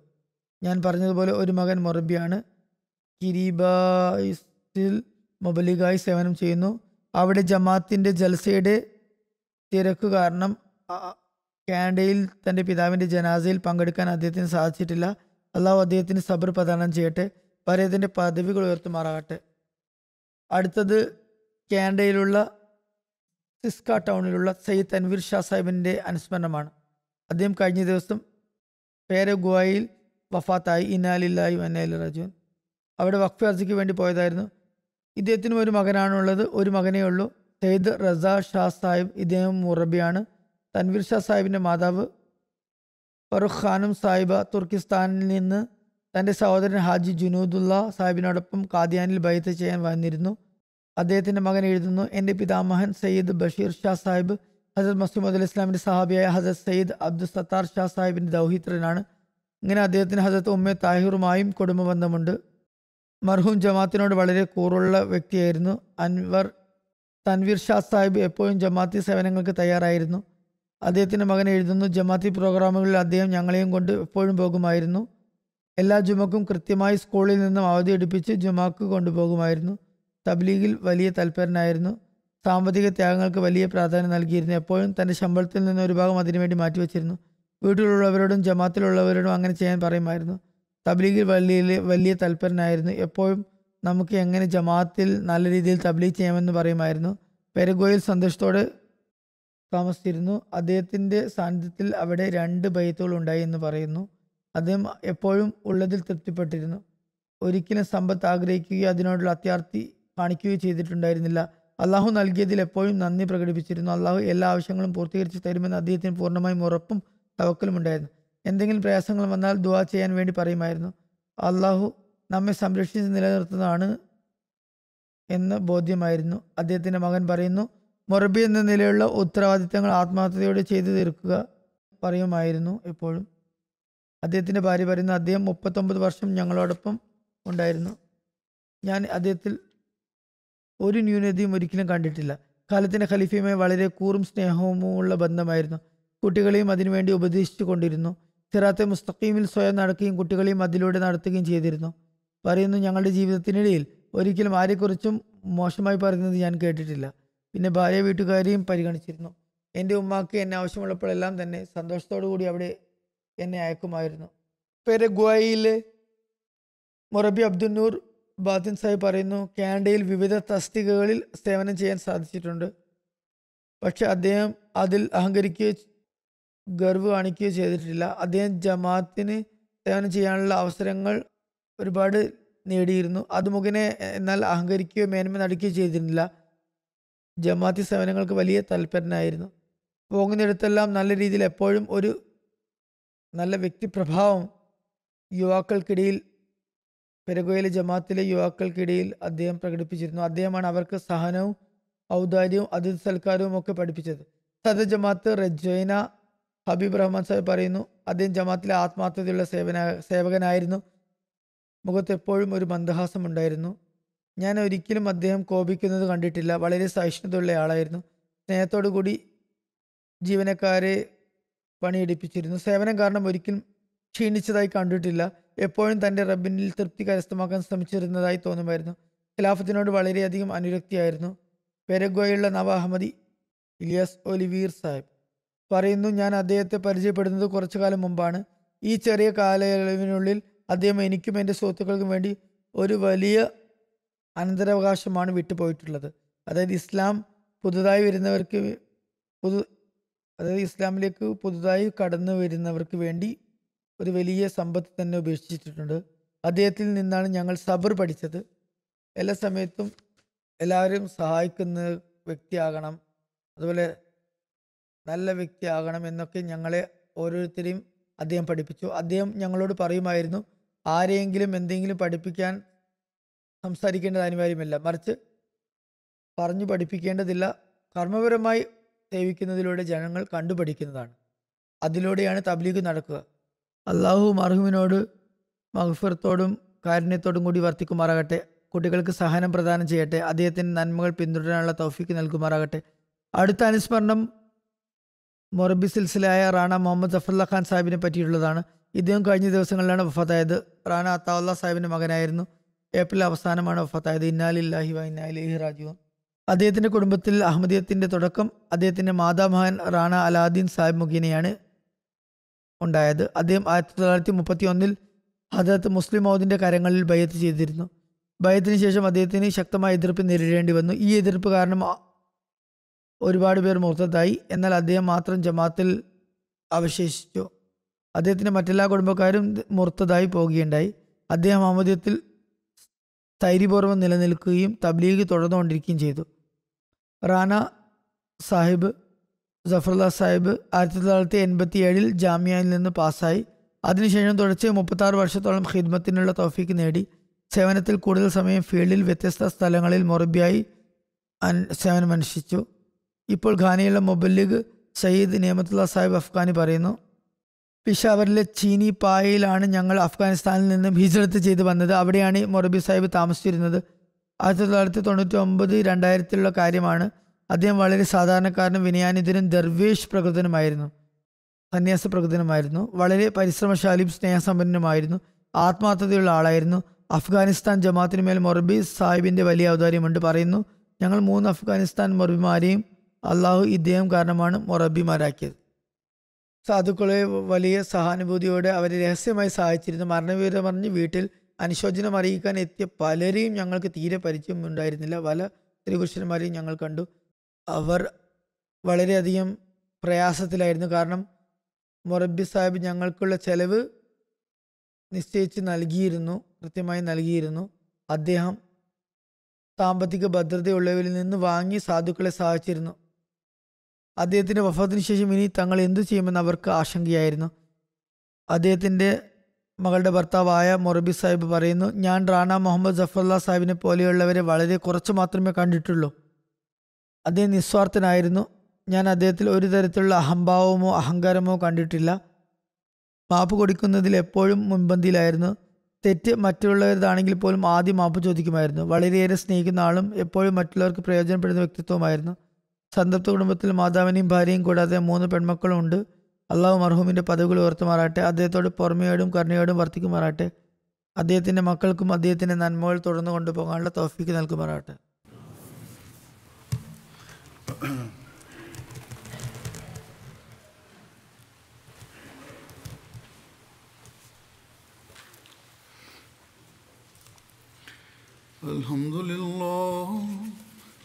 ഞാൻ പറഞ്ഞതുപോലെ ഒരു മകൻ മൊറബിയാണ് കിരീബായിൽ മൊബലിഗായി സേവനം ചെയ്യുന്നു അവിടെ ജമാത്തിൻ്റെ ജൽസയുടെ തിരക്ക് കാരണം കാനഡയിൽ തൻ്റെ പിതാവിൻ്റെ ജനാസയിൽ പങ്കെടുക്കാൻ അദ്ദേഹത്തിന് സാധിച്ചിട്ടില്ല അല്ലാ അദ്ദേഹത്തിന് സബർ പ്രദാനം ചെയ്യട്ടെ പരേതൻ്റെ പദവികൾ ഉയർത്തുമാറാകട്ടെ അടുത്തത് കാനഡയിലുള്ള സിസ്ക ടൗണിലുള്ള സയ്യിദ് തൻവീർ ഷാ സാഹിബിൻ്റെ അനുസ്മരണമാണ് അദ്ദേഹം കഴിഞ്ഞ ദിവസം പേരഗുവായിൽ വഫാത്തായി ഇന്നാലില്ലായി വന്നേലി റജുൻ അവിടെ വഖഫ് അർജിക്ക് വേണ്ടി പോയതായിരുന്നു ഇദ്ദേഹത്തിനും ഒരു മകനാണുള്ളത് ഒരു മകനേ ഉള്ളൂ സെയ്ദ് റസാ ഷാ സാഹിബ് ഇദ്ദേഹം മുറബിയാണ് തൻവീർ ഷാ സാഹിബിൻ്റെ മാതാവ് ഫറുഖ് ഖാനും സാഹിബ തുർക്കിസ്ഥാനിൽ നിന്ന് തൻ്റെ സഹോദരൻ ഹാജി ജുനൂദുല്ല സാഹിബിനോടൊപ്പം കാദ്യാനിൽ ബൈത്ത് ചെയ്യാൻ വന്നിരുന്നു അദ്ദേഹത്തിൻ്റെ മകൻ എഴുതുന്നു എൻ്റെ പിതാമഹൻ സയ്യിദ് ബഷീർ ഷാ സാഹിബ് ഹസരത് മസൂമദ് അലി ഇസ്ലാമിൻ്റെ സഹാബിയായ ഹസരത് സയ്യിദ് അബ്ദുൽ സത്താർ ഷാ സാഹിബിൻ്റെ ദൗഹിത്രനാണ് ഇങ്ങനെ അദ്ദേഹത്തിന് ഹസത്ത് ഉമ്മ താഹിറുമായും കുടുംബ ബന്ധമുണ്ട് മർഹൂം ജമാത്തിനോട് വളരെ കൂറുള്ള വ്യക്തിയായിരുന്നു അൻവർ തൻവീർ ഷാ സാഹിബ് എപ്പോഴും ജമാഅത്തി സേവനങ്ങൾക്ക് തയ്യാറായിരുന്നു അദ്ദേഹത്തിൻ്റെ മകൻ എഴുതുന്നു ജമാഅത്തി പ്രോഗ്രാമുകളിൽ അദ്ദേഹം ഞങ്ങളെയും കൊണ്ട് എപ്പോഴും പോകുമായിരുന്നു എല്ലാ ജുമക്കും കൃത്യമായി സ്കൂളിൽ നിന്നും അവധി എടുപ്പിച്ച് ജുമാക്ക് കൊണ്ടുപോകുമായിരുന്നു തബ്ലീഗിൽ വലിയ തൽപരനായിരുന്നു സാമ്പത്തിക ത്യാഗങ്ങൾക്ക് വലിയ പ്രാധാന്യം നൽകിയിരുന്നു എപ്പോഴും തൻ്റെ ശമ്പളത്തിൽ നിന്ന് ഒരു ഭാഗം അതിനുവേണ്ടി മാറ്റിവെച്ചിരുന്നു വീട്ടിലുള്ളവരോടും ജമാത്തിലുള്ളവരോടും അങ്ങനെ ചെയ്യാൻ പറയുമായിരുന്നു തബ്ലീഗിൽ വലിയ വലിയ തൽപരനായിരുന്നു എപ്പോഴും നമുക്ക് എങ്ങനെ ജമാത്തിൽ നല്ല രീതിയിൽ തബ്ലീഗ് ചെയ്യാമെന്ന് പറയുമായിരുന്നു പെരഗോയിൽ സന്തോഷത്തോടെ താമസിച്ചിരുന്നു അദ്ദേഹത്തിൻ്റെ സാന്നിധ്യത്തിൽ അവിടെ രണ്ട് ബൈത്തുകൾ ഉണ്ടായി എന്ന് പറയുന്നു അദ്ദേഹം എപ്പോഴും ഉള്ളതിൽ തൃപ്തിപ്പെട്ടിരുന്നു ഒരിക്കലും സമ്പത്ത് ആഗ്രഹിക്കുകയോ അതിനോടുള്ള അത്യാർത്ഥി കാണിക്കുകയോ ചെയ്തിട്ടുണ്ടായിരുന്നില്ല അള്ളാഹു നൽകിയതിൽ എപ്പോഴും നന്ദി പ്രകടിപ്പിച്ചിരുന്നു അള്ളാഹു എല്ലാ ആവശ്യങ്ങളും പൂർത്തീകരിച്ച് തരുമെന്ന് അദ്ദേഹത്തിന് പൂർണ്ണമായും ഉറപ്പും തവക്കലുമുണ്ടായിരുന്നു എന്തെങ്കിലും പ്രയാസങ്ങൾ വന്നാൽ ദുവാ ചെയ്യാൻ വേണ്ടി പറയുമായിരുന്നു അള്ളാഹു നമ്മെ സംരക്ഷിച്ച് നിലനിർത്തുന്നതാണ് എന്ന് ബോധ്യമായിരുന്നു അദ്ദേഹത്തിൻ്റെ മകൻ പറയുന്നു മൊറബി എന്ന നിലയിലുള്ള ഉത്തരവാദിത്തങ്ങൾ ആത്മാർത്ഥതയോടെ ചെയ്തു തീർക്കുക പറയുമായിരുന്നു എപ്പോഴും അദ്ദേഹത്തിൻ്റെ ഭാര്യ പറയുന്നു അദ്ദേഹം മുപ്പത്തൊമ്പത് വർഷം ഞങ്ങളോടൊപ്പം ഉണ്ടായിരുന്നു ഞാൻ അദ്ദേഹത്തിൽ ഒരു ന്യൂനതയും ഒരിക്കലും കണ്ടിട്ടില്ല കാലത്തിൻ്റെ ഖലീഫയുമായി വളരെ കൂറും സ്നേഹവുമുള്ള ബന്ധമായിരുന്നു കുട്ടികളെയും അതിനുവേണ്ടി ഉപദേശിച്ചു കൊണ്ടിരുന്നു സിറാത്തെ മുസ്തഖീമിൽ സ്വയം നടക്കുകയും കുട്ടികളെയും അതിലൂടെ നടത്തുകയും ചെയ്തിരുന്നു പറയുന്നു ഞങ്ങളുടെ ജീവിതത്തിനിടയിൽ ഒരിക്കലും ആരെക്കുറിച്ചും മോശമായി പറയുന്നത് ഞാൻ കേട്ടിട്ടില്ല പിന്നെ ഭാര്യ വീട്ടുകാരെയും പരിഗണിച്ചിരുന്നു എൻ്റെ ഉമ്മാക്ക് എന്നെ ആവശ്യമുള്ളപ്പോഴെല്ലാം തന്നെ സന്തോഷത്തോടു കൂടി അവിടെ എന്നെ അയക്കുമായിരുന്നു പെരഗ്വായിയിലെ മൊറബി അബ്ദുന്നൂർ ബാദിൻ സാഹിബ് പറയുന്നു കാനഡയിൽ വിവിധ തസ്തികകളിൽ സേവനം ചെയ്യാൻ സാധിച്ചിട്ടുണ്ട് പക്ഷെ അദ്ദേഹം അതിൽ അഹങ്കരിക്കുകയോ ഗർവ് കാണിക്കുകയോ ചെയ്തിട്ടില്ല അദ്ദേഹം ജമാത്തിന് സേവനം ചെയ്യാനുള്ള അവസരങ്ങൾ ഒരുപാട് നേടിയിരുന്നു അത് മുഖേനെ എന്നാൽ അഹങ്കരിക്കുകയോ മേന്മ നടക്കുകയോ ചെയ്തിരുന്നില്ല ജമാഅത്തി സേവനങ്ങൾക്ക് വലിയ താല്പര്യനായിരുന്നു പോകുന്നിടത്തെല്ലാം നല്ല രീതിയിൽ എപ്പോഴും ഒരു നല്ല വ്യക്തിപ്രഭാവം യുവാക്കൾക്കിടയിൽ പെരഗോയിലെ ജമാഅത്തിലെ യുവാക്കൾക്കിടയിൽ അദ്ദേഹം പ്രകടിപ്പിച്ചിരുന്നു അദ്ദേഹമാണ് അവർക്ക് സഹനവും ഔദാര്യവും അതിഥി സൽക്കാരവും ഒക്കെ പഠിപ്പിച്ചത് സദ ജമാഅത്ത് റജൈന ഹബീബ് റഹ്മാൻ സാഹിബ് പറയുന്നു അദ്ദേഹം ജമാത്തിലെ ആത്മാർത്ഥതയുള്ള സേവന സേവകനായിരുന്നു മുഖത്ത് എപ്പോഴും ഒരു മന്ദഹാസം ഉണ്ടായിരുന്നു ഞാൻ ഒരിക്കലും അദ്ദേഹം കോപിക്കുന്നത് കണ്ടിട്ടില്ല വളരെ സഹിഷ്ണുതയുള്ള ആളായിരുന്നു സ്നേഹത്തോടു കൂടി ജീവനക്കാരെ പണിയെടുപ്പിച്ചിരുന്നു സേവനം കാരണം ഒരിക്കലും ക്ഷീണിച്ചതായി കണ്ടിട്ടില്ല എപ്പോഴും തൻ്റെ റബ്ബിനിൽ തൃപ്തി കരസ്ഥമാക്കാൻ ശ്രമിച്ചിരുന്നതായി തോന്നുമായിരുന്നു ഖിലാഫത്തിനോട് വളരെയധികം അനുരക്തിയായിരുന്നു പെരഗോയുള്ള നവ അഹമ്മദി ഇലിയാസ് ഒലിവീർ സാഹിബ് പറയുന്നു ഞാൻ അദ്ദേഹത്തെ പരിചയപ്പെടുന്നത് കുറച്ചു കാലം മുമ്പാണ് ഈ ചെറിയ കാലയളവിനുള്ളിൽ അദ്ദേഹം എനിക്കും എൻ്റെ സുഹൃത്തുക്കൾക്കും വേണ്ടി ഒരു വലിയ അനന്തരാവകാശമാണ് വിട്ടുപോയിട്ടുള്ളത് അതായത് ഇസ്ലാം പുതുതായി വരുന്നവർക്ക് പുതു അതായത് ഇസ്ലാമിലേക്ക് പുതുതായി കടന്നു വരുന്നവർക്ക് വേണ്ടി ഒരു വലിയ സമ്പത്ത് തന്നെ ഉപേക്ഷിച്ചിട്ടുണ്ട് അദ്ദേഹത്തിൽ നിന്നാണ് ഞങ്ങൾ സബർ പഠിച്ചത് എല്ലാ സമയത്തും എല്ലാവരും സഹായിക്കുന്ന വ്യക്തിയാകണം അതുപോലെ നല്ല വ്യക്തിയാകണം എന്നൊക്കെ ഞങ്ങളെ ഓരോരുത്തരെയും അദ്ദേഹം പഠിപ്പിച്ചു അദ്ദേഹം ഞങ്ങളോട് പറയുമായിരുന്നു ആരെയെങ്കിലും എന്തെങ്കിലും പഠിപ്പിക്കാൻ സംസാരിക്കേണ്ടത് അനിവാര്യമല്ല മറിച്ച് പറഞ്ഞു പഠിപ്പിക്കേണ്ടതില്ല കർമ്മപരമായി സേവിക്കുന്നതിലൂടെ ജനങ്ങൾ കണ്ടുപഠിക്കുന്നതാണ് അതിലൂടെയാണ് തബ്ലീഗ് നടക്കുക അള്ളാഹു മർഹുവിനോട് മഹഫറത്തോടും കാരുണ്യത്തോടും കൂടി വർത്തിക്കുമാറാകട്ടെ കുട്ടികൾക്ക് സഹനം പ്രദാനം ചെയ്യട്ടെ അദ്ദേഹത്തിന് നന്മകൾ പിന്തുടരാനുള്ള തൗഫിക്ക് നൽകുമാറാകട്ടെ അടുത്ത അനുസ്മരണം മൊറബി സിൽസിലായ റാണ മുഹമ്മദ് സഫുല്ല ഖാൻ സാഹിബിനെ പറ്റിയിട്ടുള്ളതാണ് ഇദ്ദേഹം കഴിഞ്ഞ ദിവസങ്ങളിലാണ് വഫത്തായത് റാണ അത്താവുല്ല സാഹിബിൻ്റെ മകനായിരുന്നു ഏപ്രിൽ അവസാനമാണ് വഫത്തായത് ഇന്നാലില്ലാഹി വ ഇന്നാലിഹി റാജുവൻ അദ്ദേഹത്തിൻ്റെ കുടുംബത്തിൽ അഹമ്മദിയത്തിന്റെ തുടക്കം അദ്ദേഹത്തിൻ്റെ മാതാമഹൻ റാണ അലാദീൻ സാഹിബ് മുഖേനയാണ് ഉണ്ടായത് അദ്ദേഹം ആയിരത്തി തൊള്ളായിരത്തി മുപ്പത്തി ഒന്നിൽ ഹജറത്ത് മുസ്ലിം മൗദിൻ്റെ കരങ്ങളിൽ ബയ്യത്ത് ചെയ്തിരുന്നു ഭയത്തിന് ശേഷം അദ്ദേഹത്തിന് ശക്തമായ എതിർപ്പ് നേരിടേണ്ടി വന്നു ഈ എതിർപ്പ് കാരണം ഒരുപാട് പേർ മുഹത്തത്തായി എന്നാൽ അദ്ദേഹം മാത്രം ജമാത്തിൽ അവശേഷിച്ചു അദ്ദേഹത്തിൻ്റെ മറ്റെല്ലാ കുടുംബക്കാരും മുഹത്തതായി പോകുകയുണ്ടായി അദ്ദേഹം അഹമ്മദീയത്തിൽ സ്ഥൈര്യപൂർവ്വം നിലനിൽക്കുകയും തബ്ലീഗ് തുടർന്നുകൊണ്ടിരിക്കുകയും ചെയ്തു റാന സാഹിബ് സഫറുല്ല സാഹിബ് ആയിരത്തി തൊള്ളായിരത്തി എൺപത്തി ഏഴിൽ ജാമ്യയിൽ നിന്ന് പാസ്സായി അതിനുശേഷം തുടർച്ച മുപ്പത്താറ് വർഷത്തോളം ഹിദ്മത്തിനുള്ള തോഫിക്ക് നേടി സേവനത്തിൽ കൂടുതൽ സമയം ഫീൽഡിൽ വ്യത്യസ്ത സ്ഥലങ്ങളിൽ മൊറബിയായി സേവനമനുഷ്ഠിച്ചു ഇപ്പോൾ ഖാനയിലെ മൊബല്ലിഗ് സയ്യിദ് നിയമത്തുള്ള സാഹിബ് അഫ്ഗാനി പറയുന്നു പിഷാവറിലെ ചീനി പായയിലാണ് ഞങ്ങൾ അഫ്ഗാനിസ്ഥാനിൽ നിന്നും ഹിജ്രത്ത് ചെയ്ത് വന്നത് അവിടെയാണ് മൊറബി സാഹിബ് താമസിച്ചിരുന്നത് ആയിരത്തി തൊള്ളായിരത്തി തൊണ്ണൂറ്റി ഒമ്പത് രണ്ടായിരത്തിലുള്ള കാര്യമാണ് അദ്ദേഹം വളരെ സാധാരണക്കാരനും വിനയാനിതരും ദർവേഷ് പ്രകൃതനുമായിരുന്നു സന്യാസ പ്രകൃതനുമായിരുന്നു വളരെ പരിശ്രമശാലിയും സ്നേഹസമ്പന്നനുമായിരുന്നു ആത്മാർത്ഥതയുള്ള ആളായിരുന്നു അഫ്ഗാനിസ്ഥാൻ ജമാത്തിനുമേൽ മൊറബി സാഹിബിൻ്റെ വലിയ ഔദാര്യമുണ്ട് പറയുന്നു ഞങ്ങൾ മൂന്ന് അഫ്ഗാനിസ്ഥാൻ മൊറബിമാരെയും അള്ളാഹു ഇദ്ദേഹം കാരണമാണ് മൊറബിമാരാക്കിയത് സാധുക്കളെ വലിയ സഹാനുഭൂതിയോടെ അവരെ രഹസ്യമായി സഹായിച്ചിരുന്നു മരണവിവരം പറഞ്ഞ് വീട്ടിൽ അനുശോചനം അറിയിക്കാൻ എത്തിയ പലരെയും ഞങ്ങൾക്ക് തീരെ പരിചയം ഉണ്ടായിരുന്നില്ല പല ശ്രീപുരുഷന്മാരെയും ഞങ്ങൾ കണ്ടു അവർ വളരെയധികം പ്രയാസത്തിലായിരുന്നു കാരണം മൊറബി സാഹിബ് ഞങ്ങൾക്കുള്ള ചെലവ് നിശ്ചയിച്ച് നൽകിയിരുന്നു കൃത്യമായി നൽകിയിരുന്നു അദ്ദേഹം സാമ്പത്തിക ഭദ്രതയുള്ളവരിൽ നിന്ന് വാങ്ങി സാധുക്കളെ സഹായിച്ചിരുന്നു അദ്ദേഹത്തിൻ്റെ വഫാത്തിന് ശേഷം ഇനി തങ്ങൾ എന്തു ചെയ്യുമെന്ന് അവർക്ക് ആശങ്കയായിരുന്നു അദ്ദേഹത്തിൻ്റെ മകളുടെ ഭർത്താവായ മൊറബി സാഹിബ് പറയുന്നു ഞാൻ റാണ മുഹമ്മദ് ജഫറുല്ല സാഹിബിനെ പോലെയുള്ളവരെ വളരെ കുറച്ച് മാത്രമേ കണ്ടിട്ടുള്ളൂ അദ്ദേഹം നിസ്വാർത്ഥനായിരുന്നു ഞാൻ അദ്ദേഹത്തിൽ ഒരു തരത്തിലുള്ള അഹംഭാവമോ അഹങ്കാരമോ കണ്ടിട്ടില്ല മാപ്പ് കൊടുക്കുന്നതിൽ എപ്പോഴും മുൻപന്തിയിലായിരുന്നു തെറ്റ് മറ്റുള്ളവരുതാണെങ്കിൽ പോലും ആദ്യം മാപ്പ് ചോദിക്കുമായിരുന്നു വളരെയേറെ സ്നേഹിക്കുന്ന ആളും എപ്പോഴും മറ്റുള്ളവർക്ക് പ്രയോജനപ്പെടുന്ന വ്യക്തിത്വമായിരുന്നു സന്തപ്ത കുടുംബത്തിൽ മാതാവിനെയും ഭാര്യയും കൂടാതെ മൂന്ന് പെൺമക്കളും ഉണ്ട് അള്ളാഹു മർഹൂമിൻ്റെ പദവികൾ ഉയർത്തുമാറാട്ടെ അദ്ദേഹത്തോട് പുറമയോടും കരുണയോടും വർത്തിക്കുമാറാട്ടെ അദ്ദേഹത്തിൻ്റെ മക്കൾക്കും അദ്ദേഹത്തിൻ്റെ നന്മകൾ തുടർന്നു കൊണ്ടുപോകാനുള്ള തോഫിക്ക് നൽകുമാറാട്ടെ الحمد لله